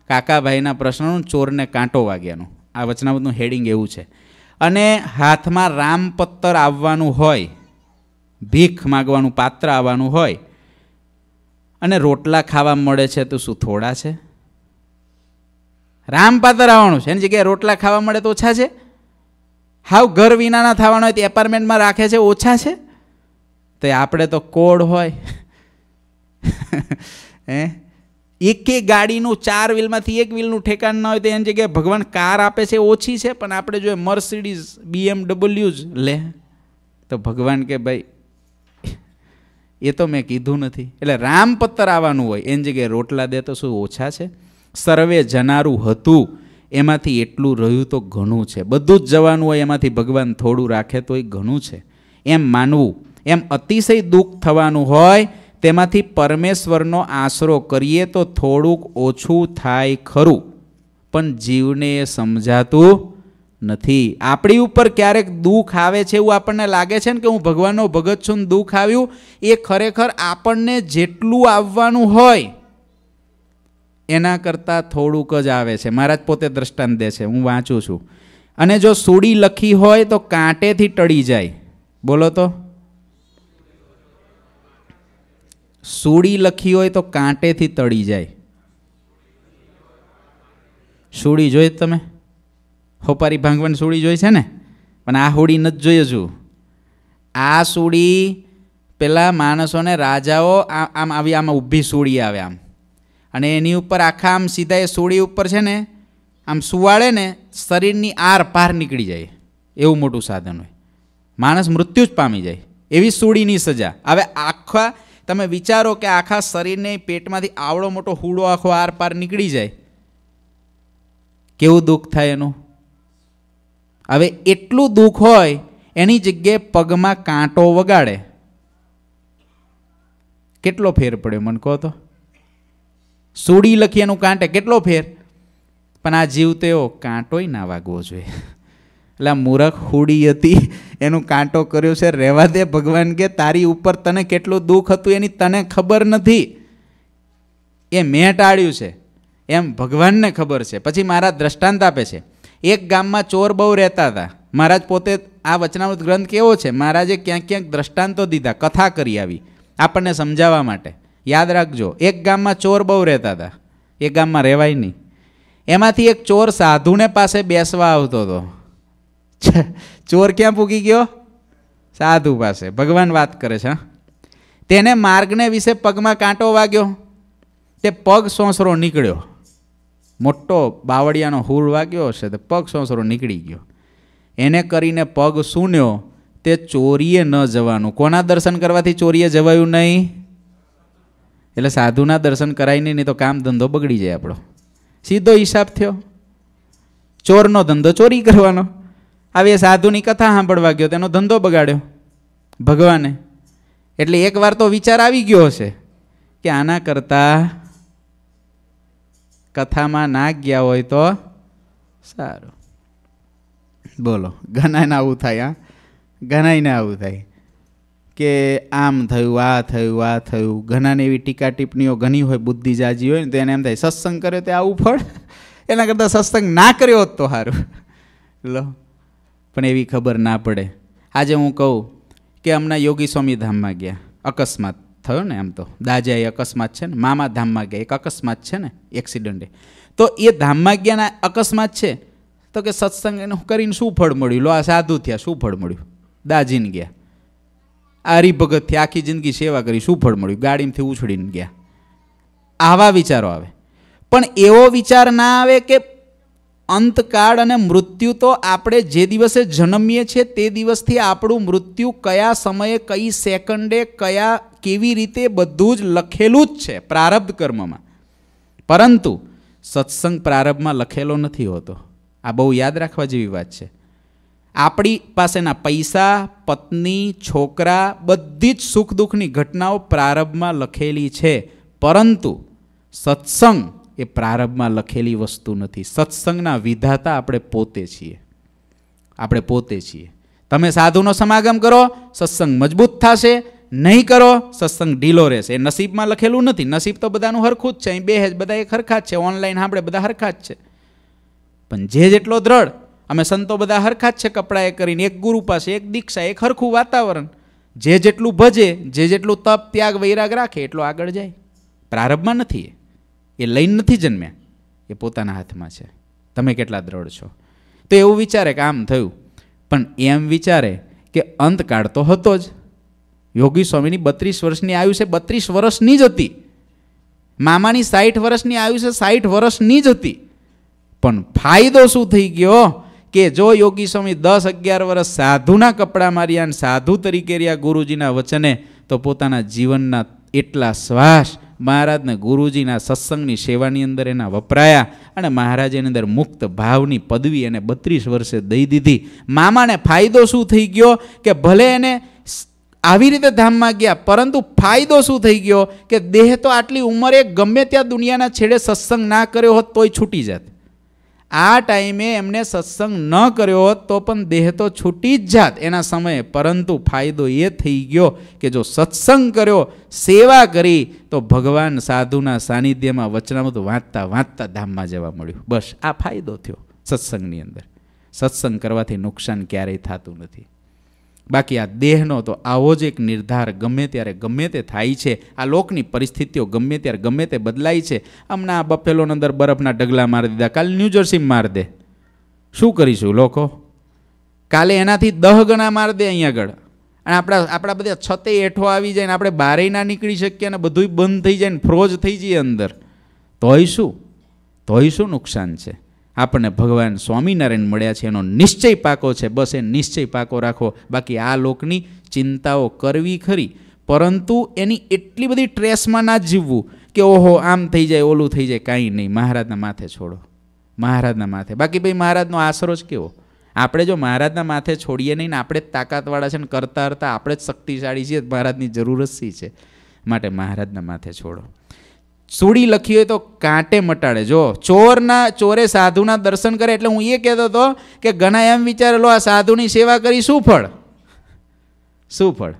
કાકાભાઈના પ્રશ્નનું ચોરને કાંટો વાગ્યાનું આ વચનામૃતનું હેડિંગ એવું છે અને હાથમાં રામપત્તર આવવાનું હોય ભીખ માગવાનું પાત્ર આવવાનું હોય અને રોટલા ખાવા મળે છે તો શું થોડા છે રામ પાતર આવવાનું છે એની જગ્યાએ રોટલા ખાવા મળે તો ઓછા છે હાવ ઘર વિનાના થવાના હોય તે એપાર્ટમેન્ટમાં રાખે છે ઓછા છે તો આપણે તો કોડ હોય હે એકે ગાડીનું ચાર વ્હીલમાંથી એક વ્હીલનું ઠેકાણ ન હોય તો એની જગ્યાએ ભગવાન કાર આપે છે ઓછી છે પણ આપણે જો મર્સિડીઝ બીએમડબલ્યુ જ લે તો ભગવાન કે ભાઈ એ તો મેં કીધું નથી એટલે રામ પત્તર આવવાનું હોય એની જગ્યાએ રોટલા દે તો શું ઓછા છે સર્વે જનારું હતું એમાંથી એટલું રહ્યું તો ઘણું છે બધું જ જવાનું હોય એમાંથી ભગવાન થોડું રાખે તો એ ઘણું છે એમ માનવું એમ અતિશય દુઃખ થવાનું હોય તેમાંથી પરમેશ્વરનો આશરો કરીએ તો થોડુંક ઓછું થાય ખરું પણ જીવને એ સમજાતું નથી આપણી ઉપર ક્યારેક દુઃખ આવે છે એવું આપણને લાગે છે ને કે હું ભગવાનનો ભગત છું ને દુઃખ આવ્યું એ ખરેખર આપણને જેટલું આવવાનું હોય એના કરતાં થોડુંક જ આવે છે મહારાજ પોતે દ્રષ્ટાંત દે છે હું વાંચું છું અને જો સૂડી લખી હોય તો કાંટેથી ટળી જાય બોલો તો સૂડી લખી હોય તો કાંટેથી તળી જાય સૂડી જોઈ તમે હોપારી ભાંગવણ સોડી જોઈ છે ને પણ આ હોડી નથી જોઈએ છું આ સોડી પેલા માણસોને રાજાઓ આમ આવી આમાં ઊભી સોડી આવે આમ અને એની ઉપર આખા આમ સીધા એ સોડી ઉપર છે ને આમ સુવાળે ને શરીરની આર પાર નીકળી જાય એવું મોટું સાધન હોય માણસ મૃત્યુ જ પામી જાય એવી સોડીની સજા હવે આખા તમે વિચારો કે આખા શરીરને પેટમાંથી આવડો મોટો હુડો આખો આર પાર નીકળી જાય કેવું દુઃખ થાય એનું હવે એટલું દુઃખ હોય એની જગ્યાએ પગમાં કાંટો વગાડે કેટલો ફેર પડ્યો મને કહો તો સોડી લખી એનું કાંટે કેટલો ફેર પણ આ જીવ તેઓ કાંટોય ના વાગવો જોઈએ એટલે આ મૂરખ હુડી હતી એનું કાંટો કર્યો છે રહેવા દે ભગવાન કે તારી ઉપર તને કેટલું દુઃખ હતું એની તને ખબર નથી એ મેં ટાળ્યું છે એમ ભગવાનને ખબર છે પછી મારા દ્રષ્ટાંત આપે છે એક ગામમાં ચોર બહુ રહેતા હતા મહારાજ પોતે આ વચનામૃત ગ્રંથ કેવો છે મહારાજે ક્યાંક ક્યાંક દ્રષ્ટાંતો દીધા કથા કરી આવી આપણને સમજાવવા માટે યાદ રાખજો એક ગામમાં ચોર બહુ રહેતા હતા એ ગામમાં રહેવાય નહીં એમાંથી એક ચોર સાધુને પાસે બેસવા આવતો હતો ચોર ક્યાં પૂગી ગયો સાધુ પાસે ભગવાન વાત કરે છે હા તેને માર્ગને વિશે પગમાં કાંટો વાગ્યો તે પગ સોંસરો નીકળ્યો મોટો બાવળિયાનો હૂળ વાગ્યો હશે તો પગ સોસરો નીકળી ગયો એને કરીને પગ સૂન્યો તે ચોરીએ ન જવાનું કોના દર્શન કરવાથી ચોરીએ જવાયું નહીં એટલે સાધુના દર્શન કરાય નહીં તો કામ ધંધો બગડી જાય આપણો સીધો હિસાબ થયો ચોરનો ધંધો ચોરી કરવાનો આવી સાધુની કથા સાંભળવા ગયો તેનો ધંધો બગાડ્યો ભગવાને એટલે એકવાર તો વિચાર આવી ગયો હશે કે આના કરતાં કથામાં ના ગયા હોય તો સારું બોલો ઘણાને આવું થાય હા ઘણાઈને આવું થાય કે આમ થયું આ થયું આ થયું ઘણાને એવી ટીકા ટિપ્પણીઓ ઘણી હોય બુદ્ધિ જાજી હોય ને તો એને એમ થાય સત્સંગ કર્યો તે આવું ફળ એના કરતાં સત્સંગ ના કર્યો હોત તો સારું લો પણ એવી ખબર ના પડે આજે હું કહું કે હમણાં યોગી સ્વામી ધામમાં ગયા અકસ્માત થયો ને એમ તો દાજા એ અકસ્માત છે ને મામા ધામમાં ગયા એક અકસ્માત છે ને એક્સિડન્ટે તો એ ધામમાં ગયાના અકસ્માત છે તો કે સત્સંગ એને કરીને શું ફળ મળ્યું લો આ સાધુ થયા શું ફળ મળ્યું દાજીને ગયા આ હરિભગતથી આખી જિંદગી સેવા કરી શું ફળ મળ્યું ગાડીમાંથી ઉછળીને ગયા આવા વિચારો આવે પણ એવો વિચાર ના આવે કે અંતકાળ અને મૃત્યુ તો આપણે જે દિવસે જન્મીએ છીએ તે દિવસથી આપણું મૃત્યુ કયા સમયે કઈ સેકન્ડે કયા કેવી રીતે બધું જ લખેલું જ છે પ્રારબ્ધ કર્મમાં પરંતુ સત્સંગ પ્રારબ્ધમાં લખેલો નથી હોતો આ બહુ યાદ રાખવા જેવી વાત છે આપણી પાસેના પૈસા પત્ની છોકરા બધી જ સુખ દુઃખની ઘટનાઓ પ્રારબ્ધમાં લખેલી છે પરંતુ સત્સંગ એ પ્રારંભમાં લખેલી વસ્તુ નથી સત્સંગના વિધાતા આપણે પોતે છીએ આપણે પોતે છીએ તમે સાધુનો સમાગમ કરો સત્સંગ મજબૂત થશે નહીં કરો સત્સંગ ઢીલો રહેશે એ નસીબમાં લખેલું નથી નસીબ તો બધાનું હરખું જ છે અહીં બે જ બધા એક હરખા જ છે ઓનલાઈન આપણે બધા હરખા જ છે પણ જે જેટલો દ્રઢ અમે સંતો બધા હરખા જ છે કપડાએ કરીને એક ગુરુ પાસે એક દીક્ષા એક હરખું વાતાવરણ જે જેટલું ભજે જે જેટલું તપ ત્યાગ વૈરાગ રાખે એટલો આગળ જાય પ્રારંભમાં નથી એ એ લઈને નથી જન્મ્યા એ પોતાના હાથમાં છે તમે કેટલા દ્રઢ છો તો એવું વિચારે કે આમ થયું પણ એમ વિચારે કે અંતકાળ તો હતો જ યોગી સ્વામીની બત્રીસ વર્ષની આયુ છે બત્રીસ વર્ષની જ હતી મામાની સાઠ વર્ષની આયુ છે સાઠ વર્ષની જ હતી પણ ફાયદો શું થઈ ગયો કે જો યોગી સ્વામી દસ અગિયાર વર્ષ સાધુના કપડાં માર્યા અને સાધુ તરીકે રહ્યા ગુરુજીના વચને તો પોતાના જીવનના એટલા શ્વાસ મહારાજને ગુરુજીના સત્સંગની સેવાની અંદર એના વપરાયા અને મહારાજ અંદર મુક્ત ભાવની પદવી એને બત્રીસ વર્ષે દઈ દીધી મામાને ફાયદો શું થઈ ગયો કે ભલે એને આવી રીતે ધામમાં ગયા પરંતુ ફાયદો શું થઈ ગયો કે દેહ તો આટલી ઉંમરે ગમે ત્યાં દુનિયાના છેડે સત્સંગ ના કર્યો હોત તોય છૂટી જાત આ ટાઈમે એમને સત્સંગ ન કર્યો હોત તો પણ દેહ તો છૂટી જ જાત એના સમયે પરંતુ ફાયદો એ થઈ ગયો કે જો સત્સંગ કર્યો સેવા કરી તો ભગવાન સાધુના સાનિધ્યમાં વચનામૃત વાંચતા વાંચતા ધામમાં જવા મળ્યું બસ આ ફાયદો થયો સત્સંગની અંદર સત્સંગ કરવાથી નુકસાન ક્યારેય થતું નથી બાકી આ દેહનો તો આવો જ એક નિર્ધાર ગમે ત્યારે ગમે તે થાય છે આ લોકની પરિસ્થિતિઓ ગમે ત્યારે ગમે તે બદલાય છે હમણાં આ બફેલોની અંદર બરફના ઢગલા મારી દીધા કાલે ન્યૂજર્સી માર દે શું કરીશું લોકો કાલે એનાથી દહ ગણા મારી દે અહીંયા આગળ અને આપણા આપણા બધા છતે એઠો આવી જાય ને આપણે બારે ના નીકળી શકીએ અને બધું બંધ થઈ જાય ને ફ્રોજ થઈ જઈએ અંદર તોય શું તોય શું નુકસાન છે આપણને ભગવાન સ્વામિનારાયણ મળ્યા છે એનો નિશ્ચય પાકો છે બસ એ નિશ્ચય પાકો રાખો બાકી આ લોકની ચિંતાઓ કરવી ખરી પરંતુ એની એટલી બધી ટ્રેસમાં ના જીવવું કે ઓહો આમ થઈ જાય ઓલું થઈ જાય કાંઈ નહીં મહારાજના માથે છોડો મહારાજના માથે બાકી ભાઈ મહારાજનો આશરો જ કેવો આપણે જો મહારાજના માથે છોડીએ નહીં ને આપણે જ તાકાતવાળા છે ને કરતા કરતાં આપણે જ શક્તિશાળી છીએ મહારાજની જરૂર જ છે માટે મહારાજના માથે છોડો સુડી લખી હોય તો કાંટે મટાડે જો ચોરના ચોરે સાધુના દર્શન કરે એટલે હું એ કહેતો હતો કે ઘણા એમ વિચારેલો આ સાધુની સેવા કરી શું ફળ શું ફળ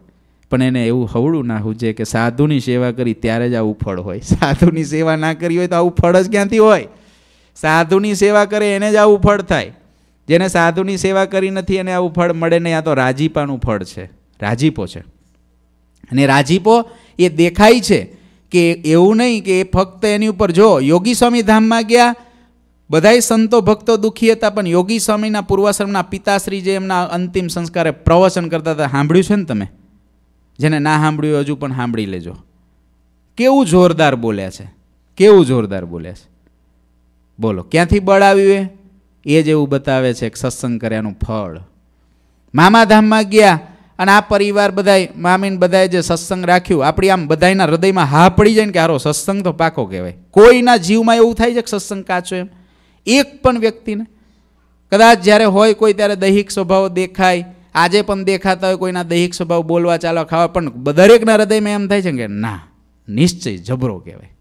પણ એને એવું હવળું ના હુજે કે સાધુની સેવા કરી ત્યારે જ આવું ફળ હોય સાધુની સેવા ના કરી હોય તો આવું ફળ જ ક્યાંથી હોય સાધુની સેવા કરે એને જ આવું ફળ થાય જેને સાધુની સેવા કરી નથી એને આવું ફળ મળે નહીં આ તો રાજીપાનું ફળ છે રાજીપો છે અને રાજીપો એ દેખાય છે કે એવું નહીં કે એ ફક્ત એની ઉપર જો યોગી સ્વામી ધામમાં ગયા બધાય સંતો ભક્તો દુઃખી હતા પણ યોગી સ્વામીના પૂર્વાશ્રમના પિતાશ્રી જે એમના અંતિમ સંસ્કારે પ્રવચન કરતા હતા સાંભળ્યું છે ને તમે જેને ના સાંભળ્યું હજુ પણ સાંભળી લેજો કેવું જોરદાર બોલ્યા છે કેવું જોરદાર બોલ્યા છે બોલો ક્યાંથી બળ આવ્યું એ એ જ એવું બતાવે છે એક સત્સંગ કર્યાનું ફળ મામાધામમાં ગયા અને આ પરિવાર બધાય મામીન બધાએ જે સત્સંગ રાખ્યું આપણી આમ બધાના હૃદયમાં હા પડી જાય ને કે હારો સત્સંગ તો પાકો કહેવાય કોઈના જીવમાં એવું થાય છે કે સત્સંગ કાચો એમ એક પણ વ્યક્તિને કદાચ જ્યારે હોય કોઈ ત્યારે દૈહિક સ્વભાવ દેખાય આજે પણ દેખાતા હોય કોઈના દૈહિક સ્વભાવ બોલવા ચાલવા ખાવા પણ દરેકના હૃદયમાં એમ થાય છે કે ના નિશ્ચય જબરો કહેવાય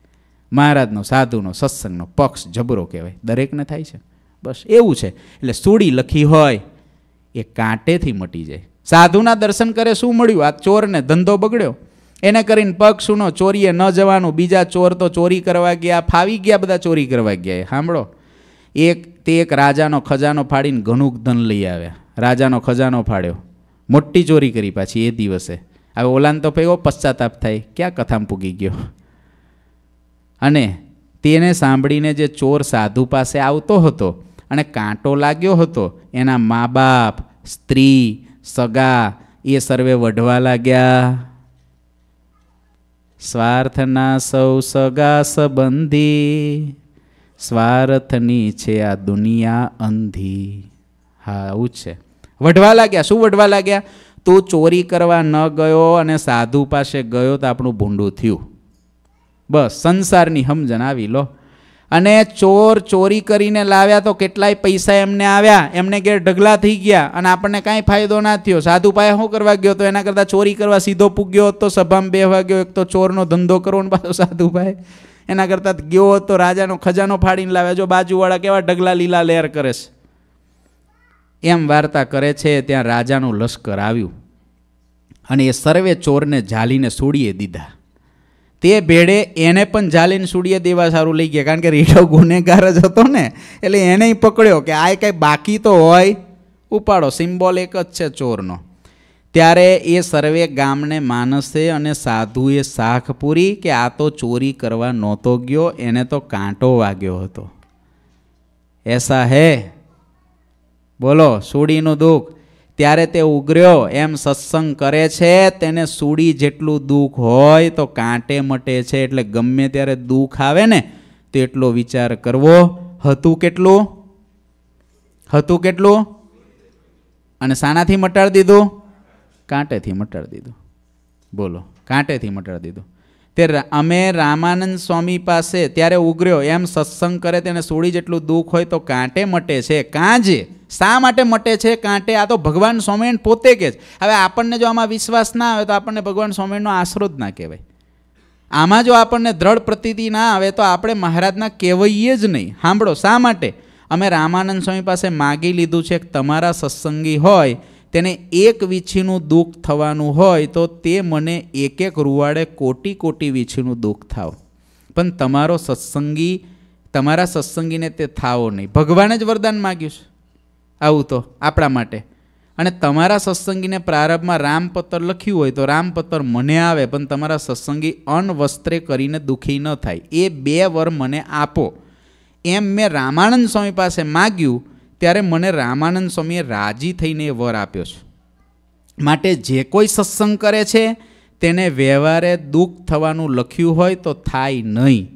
મહારાજનો સાધુનો સત્સંગનો પક્ષ જબરો કહેવાય દરેકને થાય છે બસ એવું છે એટલે સુડી લખી હોય એ કાંટેથી મટી જાય સાધુના દર્શન કરે શું મળ્યું આ ચોરને ધંધો બગડ્યો એને કરીને પગ સુનો ચોરીએ ન જવાનું બીજા ચોર તો ચોરી કરવા ગયા ફાવી ગયા બધા ચોરી કરવા ગયા સાંભળો એક તે એક રાજાનો ખજાનો ફાડીને ઘણું ધન લઈ આવ્યા રાજાનો ખજાનો ફાડ્યો મોટી ચોરી કરી પાછી એ દિવસે હવે ઓલાન તો એવો પશ્ચાતાપ થાય ક્યાં કથામાં પૂગી ગયો અને તેને સાંભળીને જે ચોર સાધુ પાસે આવતો હતો અને કાંટો લાગ્યો હતો એના મા બાપ સ્ત્રી સગા એ સર્વે વઢવા લાગ્યા સ્વાર્થના સૌ સગા સંબંધી સ્વાર્થની છે આ દુનિયા અંધી હા આવું છે વઢવા લાગ્યા શું વઢવા લાગ્યા તું ચોરી કરવા ન ગયો અને સાધુ પાસે ગયો તો આપણું ભૂંડું થયું બસ સંસારની સમજણ આવી લો અને ચોર ચોરી કરીને લાવ્યા તો કેટલાય પૈસા એમને આવ્યા એમને ઘેર ઢગલા થઈ ગયા અને આપણને કાંઈ ફાયદો ના થયો સાધુ પાસે શું કરવા ગયો તો એના કરતાં ચોરી કરવા સીધો પૂગ્યો હતો સભામાં બેહવા ગયો એક તો ચોરનો ધંધો કરવો ને પાછો સાધુ ભાઈ એના કરતાં ગયો હતો રાજાનો ખજાનો ફાડીને લાવ્યા જો બાજુવાળા કેવા ઢગલા લીલા લેર કરે છે એમ વાર્તા કરે છે ત્યાં રાજાનું લશ્કર આવ્યું અને એ સર્વે ચોરને ઝાલીને સોડીએ દીધા તે ભેળે એને પણ જાલીન સુડીએ દેવા સારું લઈ ગયા કારણ કે રીઢો ગુનેગાર જ હતો ને એટલે એને પકડ્યો કે આ કાંઈ બાકી તો હોય ઉપાડો સિમ્બોલ એક જ છે ચોરનો ત્યારે એ સર્વે ગામને માનસે અને સાધુએ શાખ પૂરી કે આ તો ચોરી કરવા નહોતો ગયો એને તો કાંટો વાગ્યો હતો એસા હે બોલો સૂડીનું દુઃખ ત્યારે તે ઉગ્ર્યો એમ સત્સંગ કરે છે તેને સૂડી જેટલું દુઃખ હોય તો કાંટે મટે છે એટલે ગમે ત્યારે દુઃખ આવે ને તો એટલો વિચાર કરવો હતું કેટલું હતું કેટલું અને શાનાથી મટાડી દીધું કાંટેથી મટાડી દીધું બોલો કાંટેથી મટાડી દીધું તે અમે રામાનંદ સ્વામી પાસે ત્યારે ઉગર્યો એમ સત્સંગ કરે તેને સોળી જેટલું દુઃખ હોય તો કાંટે મટે છે કાંજે શા માટે મટે છે કાંટે આ તો ભગવાન સ્વામિનારાયણ પોતે કે છે હવે આપણને જો આમાં વિશ્વાસ ના આવે તો આપણને ભગવાન સ્વામિનારાયણનો આશરો જ ના કહેવાય આમાં જો આપણને દ્રઢ પ્રતીતિ ના આવે તો આપણે મહારાજના કહેવાઈએ જ નહીં સાંભળો શા માટે અમે રામાનંદ સ્વામી પાસે માગી લીધું છે કે તમારા સત્સંગી હોય તેને એક વીછીનું દુઃખ થવાનું હોય તો તે મને એક એક રૂવાડે કોટી કોટી વીછીનું દુઃખ થાવ પણ તમારો સત્સંગી તમારા સત્સંગીને તે થાવો નહીં ભગવાને જ વરદાન માગ્યું છે આવું તો આપણા માટે અને તમારા સત્સંગીને પ્રારંભમાં રામપત્ર લખ્યું હોય તો રામપત્ર મને આવે પણ તમારા સત્સંગી અનવસ્ત્રે કરીને દુઃખી ન થાય એ બે વર મને આપો એમ મેં રામાનંદ સ્વામી પાસે માગ્યું ત્યારે મને રામાનંદ સ્વામીએ રાજી થઈને વર આપ્યો છે માટે જે કોઈ સત્સંગ કરે છે તેને વ્યવહારે દુઃખ થવાનું લખ્યું હોય તો થાય નહીં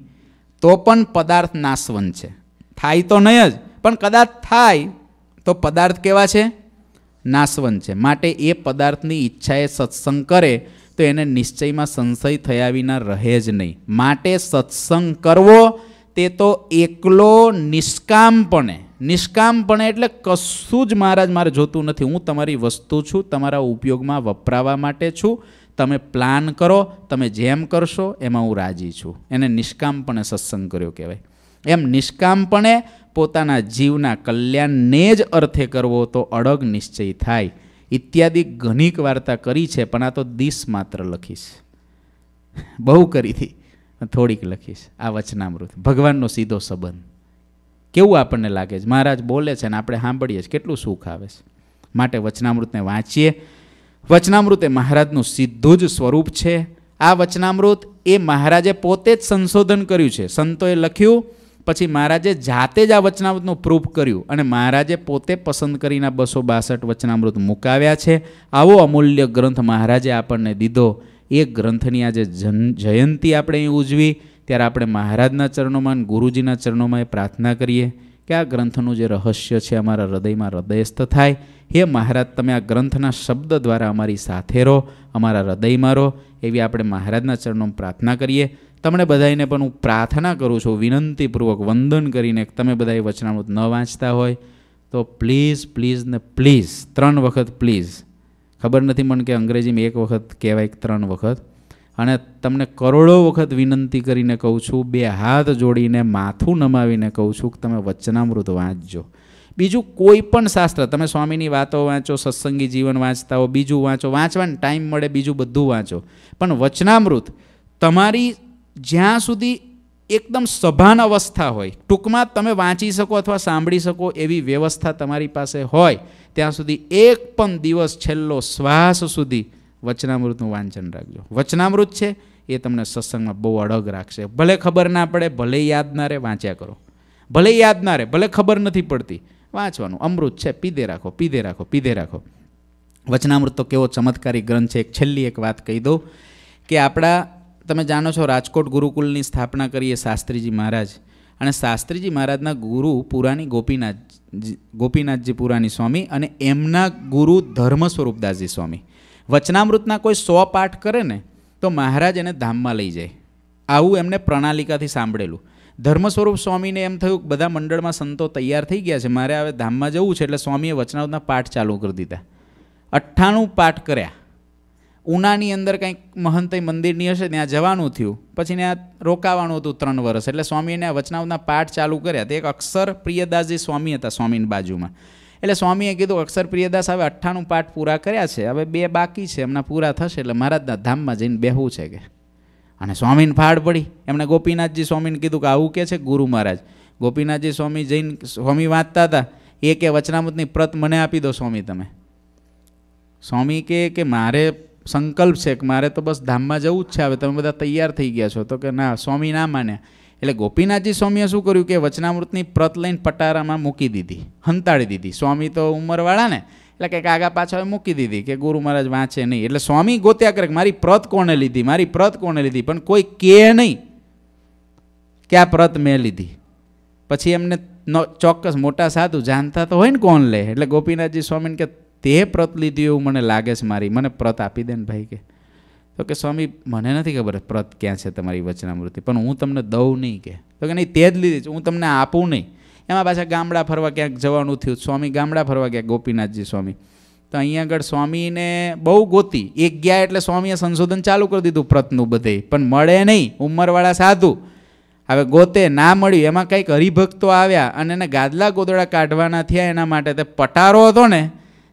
તો પણ પદાર્થ નાશવન છે થાય તો નહીં જ પણ કદાચ થાય તો પદાર્થ કેવા છે નાશવન છે માટે એ પદાર્થની ઈચ્છાએ સત્સંગ કરે તો એને નિશ્ચયમાં સંશય થયા વિના રહે જ નહીં માટે સત્સંગ કરવો તે તો એકલો નિષ્કામપણે નિષ્કામપણે એટલે કશું જ મહારાજ મારે જોતું નથી હું તમારી વસ્તુ છું તમારા ઉપયોગમાં વપરાવા માટે છું તમે પ્લાન કરો તમે જેમ કરશો એમાં હું રાજી છું એને નિષ્કામપણે સત્સંગ કર્યો કહેવાય એમ નિષ્કામપણે પોતાના જીવના કલ્યાણને જ અર્થે કરવો તો અડગ નિશ્ચય થાય ઇત્યાદિ ઘણીક વાર્તા કરી છે પણ આ તો દિશ માત્ર લખીશ બહુ કરી હતી થોડીક લખીશ આ વચનામૃત ભગવાનનો સીધો સંબંધ કેવું આપણને લાગે છે મહારાજ બોલે છે ને આપણે સાંભળીએ છીએ કેટલું સુખ આવે છે માટે વચનામૃતને વાંચીએ વચનામૃત એ મહારાજનું સીધું જ સ્વરૂપ છે આ વચનામૃત એ મહારાજે પોતે જ સંશોધન કર્યું છે સંતોએ લખ્યું પછી મહારાજે જાતે જ આ વચનામૃતનું પ્રૂફ કર્યું અને મહારાજે પોતે પસંદ કરીને બસો બાસઠ વચનામૃત મુકાવ્યા છે આવો અમૂલ્ય ગ્રંથ મહારાજે આપણને દીધો એ ગ્રંથની આજે જયંતી આપણે અહીં ઉજવી ત્યારે આપણે મહારાજના ચરણોમાં ગુરુજીના ચરણોમાં એ પ્રાર્થના કરીએ કે આ ગ્રંથનું જે રહસ્ય છે અમારા હૃદયમાં હૃદયસ્થ થાય હે મહારાજ તમે આ ગ્રંથના શબ્દ દ્વારા અમારી સાથે રહો અમારા હૃદયમાં રહો એવી આપણે મહારાજના ચરણોમાં પ્રાર્થના કરીએ તમને બધાને પણ હું પ્રાર્થના કરું છું વિનંતીપૂર્વક વંદન કરીને તમે બધા એ વચનામૃત ન વાંચતા હોય તો પ્લીઝ પ્લીઝ ને પ્લીઝ ત્રણ વખત પ્લીઝ ખબર નથી મને કે અંગ્રેજીમાં એક વખત કહેવાય ત્રણ વખત અને તમને કરોડો વખત વિનંતી કરીને કહું છું બે હાથ જોડીને માથું નમાવીને કહું છું કે તમે વચનામૃત વાંચજો બીજું કોઈ પણ શાસ્ત્ર તમે સ્વામીની વાતો વાંચો સત્સંગી જીવન વાંચતા હો બીજું વાંચો વાંચવાને ટાઈમ મળે બીજું બધું વાંચો પણ વચનામૃત તમારી જ્યાં સુધી એકદમ સભાન અવસ્થા હોય ટૂંકમાં તમે વાંચી શકો અથવા સાંભળી શકો એવી વ્યવસ્થા તમારી પાસે હોય ત્યાં સુધી એક પણ દિવસ છેલ્લો શ્વાસ સુધી વચનામૃતનું વાંચન રાખજો વચનામૃત છે એ તમને સત્સંગમાં બહુ અડગ રાખશે ભલે ખબર ના પડે ભલે યાદ ના રહે વાંચ્યા કરો ભલે યાદ ના રહે ભલે ખબર નથી પડતી વાંચવાનું અમૃત છે પીધે રાખો પીધે રાખો પીધે રાખો વચનામૃત તો કેવો ચમત્કારી ગ્રંથ છે એક છેલ્લી એક વાત કહી દઉં કે આપણા તમે જાણો છો રાજકોટ ગુરુકુલની સ્થાપના કરીએ શાસ્ત્રીજી મહારાજ અને શાસ્ત્રીજી મહારાજના ગુરુ પુરાણી ગોપીનાથ ગોપીનાથજી પુરાણી સ્વામી અને એમના ગુરુ ધર્મ સ્વરૂપદાસજી સ્વામી વચનામૃતના કોઈ સો પાઠ કરે ને તો મહારાજ એને ધામમાં લઈ જાય આવું એમને પ્રણાલિકાથી સાંભળેલું ધર્મ સ્વરૂપ સ્વામીને એમ થયું કે બધા મંડળમાં સંતો તૈયાર થઈ ગયા છે મારે હવે ધામમાં જવું છે એટલે સ્વામીએ વચનાવતના પાઠ ચાલુ કરી દીધા અઠ્ઠાણું પાઠ કર્યા ઉનાની અંદર કંઈક મહંતય મંદિરની હશે ત્યાં જવાનું થયું પછી ત્યાં રોકાવાનું હતું ત્રણ વર્ષ એટલે સ્વામીને વચનાવના પાઠ ચાલુ કર્યા તે એક અક્ષર પ્રિયદાસજી સ્વામી હતા સ્વામીની બાજુમાં એટલે સ્વામીએ કીધું અક્ષર પ્રિયદાસ હવે અઠ્ઠાણું પાઠ પૂરા કર્યા છે હવે બે બાકી છે એમના પૂરા થશે એટલે મહારાજના ધામમાં જઈને બેહવું છે કે અને સ્વામીને ફાળ પડી એમણે ગોપીનાથજી સ્વામીને કીધું કે આવું કે છે ગુરુ મહારાજ ગોપીનાથજી સ્વામી જઈને સ્વામી વાંચતા હતા એ કે વચનામૃતની પ્રત મને આપી દો સ્વામી તમે સ્વામી કે કે મારે સંકલ્પ છે કે મારે તો બસ ધામમાં જવું જ છે હવે તમે બધા તૈયાર થઈ ગયા છો તો કે ના સ્વામી ના માન્યા એટલે ગોપીનાથજી સ્વામીએ શું કર્યું કે વચનામૃતની પ્રત લઈને પટારામાં મૂકી દીધી હંતાડી દીધી સ્વામી તો ઉંમરવાળા ને એટલે કંઈક આગા પાછા મૂકી દીધી કે ગુરુ મહારાજ વાંચે નહીં એટલે સ્વામી ગોત્યા કરે મારી પ્રત કોણે લીધી મારી પ્રત કોણે લીધી પણ કોઈ કે નહીં કે આ પ્રત મેં લીધી પછી એમને ચોક્કસ મોટા સાધુ જાણતા તો હોય ને કોણ લે એટલે ગોપીનાથજી સ્વામીને કે તે પ્રત લીધી એવું મને લાગે છે મારી મને પ્રત આપી દે ને ભાઈ કે તો કે સ્વામી મને નથી ખબર પ્રત ક્યાં છે તમારી વચનામૃતિ પણ હું તમને દઉં નહીં કે તો કે નહીં તે જ લીધી છે હું તમને આપું નહીં એમાં પાછા ગામડા ફરવા ક્યાંક જવાનું થયું સ્વામી ગામડા ફરવા ગયા ગોપીનાથજી સ્વામી તો અહીંયા આગળ સ્વામીને બહુ ગોતી એક ગયા એટલે સ્વામીએ સંશોધન ચાલુ કરી દીધું પ્રતનું બધે પણ મળે નહીં ઉંમરવાળા સાધુ હવે ગોતે ના મળ્યું એમાં કંઈક હરિભક્તો આવ્યા અને એને ગાદલા ગોદડા કાઢવાના થયા એના માટે તે પટારો હતો ને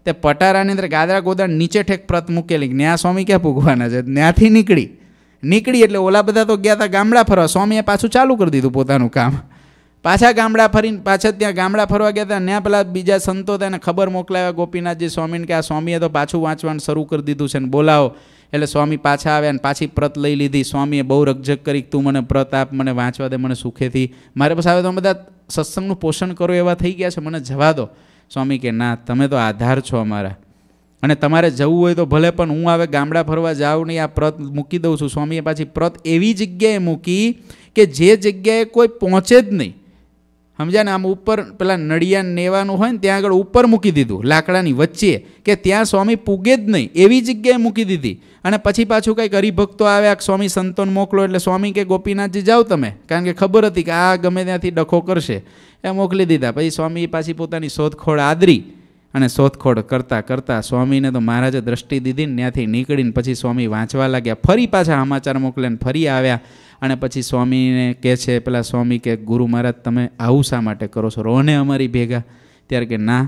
તે પટારાની અંદર ગાદરા ગોદાણ નીચે ઠેક પ્રત મૂકેલી ન્યા સ્વામી ક્યાં પૂગવાના છે ત્યાંથી નીકળી નીકળી એટલે ઓલા બધા તો ગયા હતા ગામડા ફરવા સ્વામીએ પાછું ચાલુ કરી દીધું પોતાનું કામ પાછા ગામડા ફરીને પાછા ત્યાં ગામડા ફરવા ગયા હતા ત્યાં પેલા બીજા સંતો તેને ખબર મોકલાવ્યા ગોપીનાથજી સ્વામીને કે આ સ્વામીએ તો પાછું વાંચવાનું શરૂ કરી દીધું છે ને બોલાવો એટલે સ્વામી પાછા આવ્યા અને પાછી પ્રત લઈ લીધી સ્વામીએ બહુ રકઝક કરી તું મને પ્રત આપ મને વાંચવા દે મને સુખેથી મારે પાસે હવે તો બધા સત્સંગનું પોષણ કરો એવા થઈ ગયા છે મને જવા દો સ્વામી કે ના તમે તો આધાર છો અમારા અને તમારે જવું હોય તો ભલે પણ હું હવે ગામડા ફરવા જાઉં નહીં આ પ્રત મૂકી દઉં છું સ્વામીએ પાછી પ્રત એવી જગ્યાએ મૂકી કે જે જગ્યાએ કોઈ પહોંચે જ નહીં સમજ્યા આમ ઉપર પેલા નડિયા નેવાનું હોય ને ત્યાં આગળ ઉપર મૂકી દીધું લાકડાની વચ્ચે કે ત્યાં સ્વામી પૂગે જ નહીં એવી જગ્યાએ મૂકી દીધી અને પછી પાછું કંઈક હરિભક્તો આવ્યા સ્વામી સંતોન મોકલો એટલે સ્વામી કે ગોપીનાથજી જાઓ તમે કારણ કે ખબર હતી કે આ ગમે ત્યાંથી ડખો કરશે એ મોકલી દીધા પછી સ્વામી પાછી પોતાની શોધખોળ આદરી અને શોધખોળ કરતાં કરતાં સ્વામીને તો મહારાજે દ્રષ્ટિ દીધી ને ત્યાંથી નીકળીને પછી સ્વામી વાંચવા લાગ્યા ફરી પાછા સમાચાર મોકલે ફરી આવ્યા અને પછી સ્વામીને કહે છે પેલા સ્વામી કે ગુરુ મહારાજ તમે આવું શા માટે કરો છો રોને અમારી ભેગા ત્યારે કે ના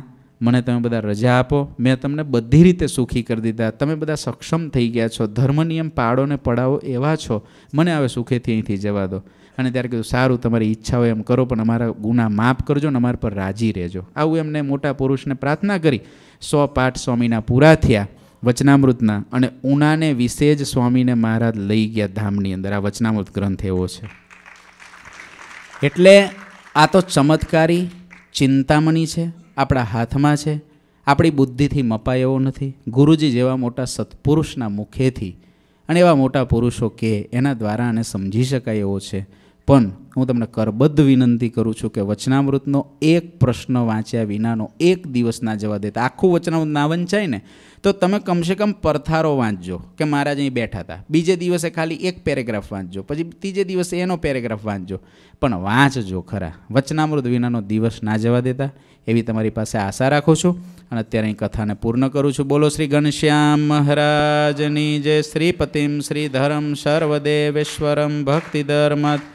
મને તમે બધા રજા આપો મેં તમને બધી રીતે સુખી કરી દીધા તમે બધા સક્ષમ થઈ ગયા છો ધર્મ નિયમ પાડો ને પડાવો એવા છો મને હવે સુખેથી અહીંથી જવા દો અને ત્યારે કીધું સારું તમારી ઈચ્છા હોય એમ કરો પણ અમારા ગુના માફ કરજો ને અમારા પર રાજી રહેજો આવું એમને મોટા પુરુષને પ્રાર્થના કરી સો પાઠ સ્વામીના પૂરા થયા વચનામૃતના અને ઉનાને વિશે જ સ્વામીને મહારાજ લઈ ગયા ધામની અંદર આ વચનામૃત ગ્રંથ એવો છે એટલે આ તો ચમત્કારી ચિંતામણી છે આપણા હાથમાં છે આપણી બુદ્ધિથી મપાય એવો નથી ગુરુજી જેવા મોટા સત્પુરુષના મુખેથી અને એવા મોટા પુરુષો કે એના દ્વારા આને સમજી શકાય એવો છે પણ હું તમને કરબદ્ધ વિનંતી કરું છું કે વચનામૃતનો એક પ્રશ્ન વાંચ્યા વિનાનો એક દિવસ ના જવા દેતા આખું વચનામૃત ના વંચાય ને તો તમે કમસે કમ પરથારો વાંચજો કે મહારાજ અહીં બેઠા હતા બીજે દિવસે ખાલી એક પેરેગ્રાફ વાંચજો પછી ત્રીજે દિવસે એનો પેરેગ્રાફ વાંચજો પણ વાંચજો ખરા વચનામૃત વિનાનો દિવસ ના જવા દેતા એવી તમારી પાસે આશા રાખું છું અને અત્યારે અહીં કથાને પૂર્ણ કરું છું બોલો શ્રી ઘનશ્યામ મહારાજની જય શ્રીપતિમ શ્રીધરમ સર્વદેવેશ્વરમ ભક્તિધર્મત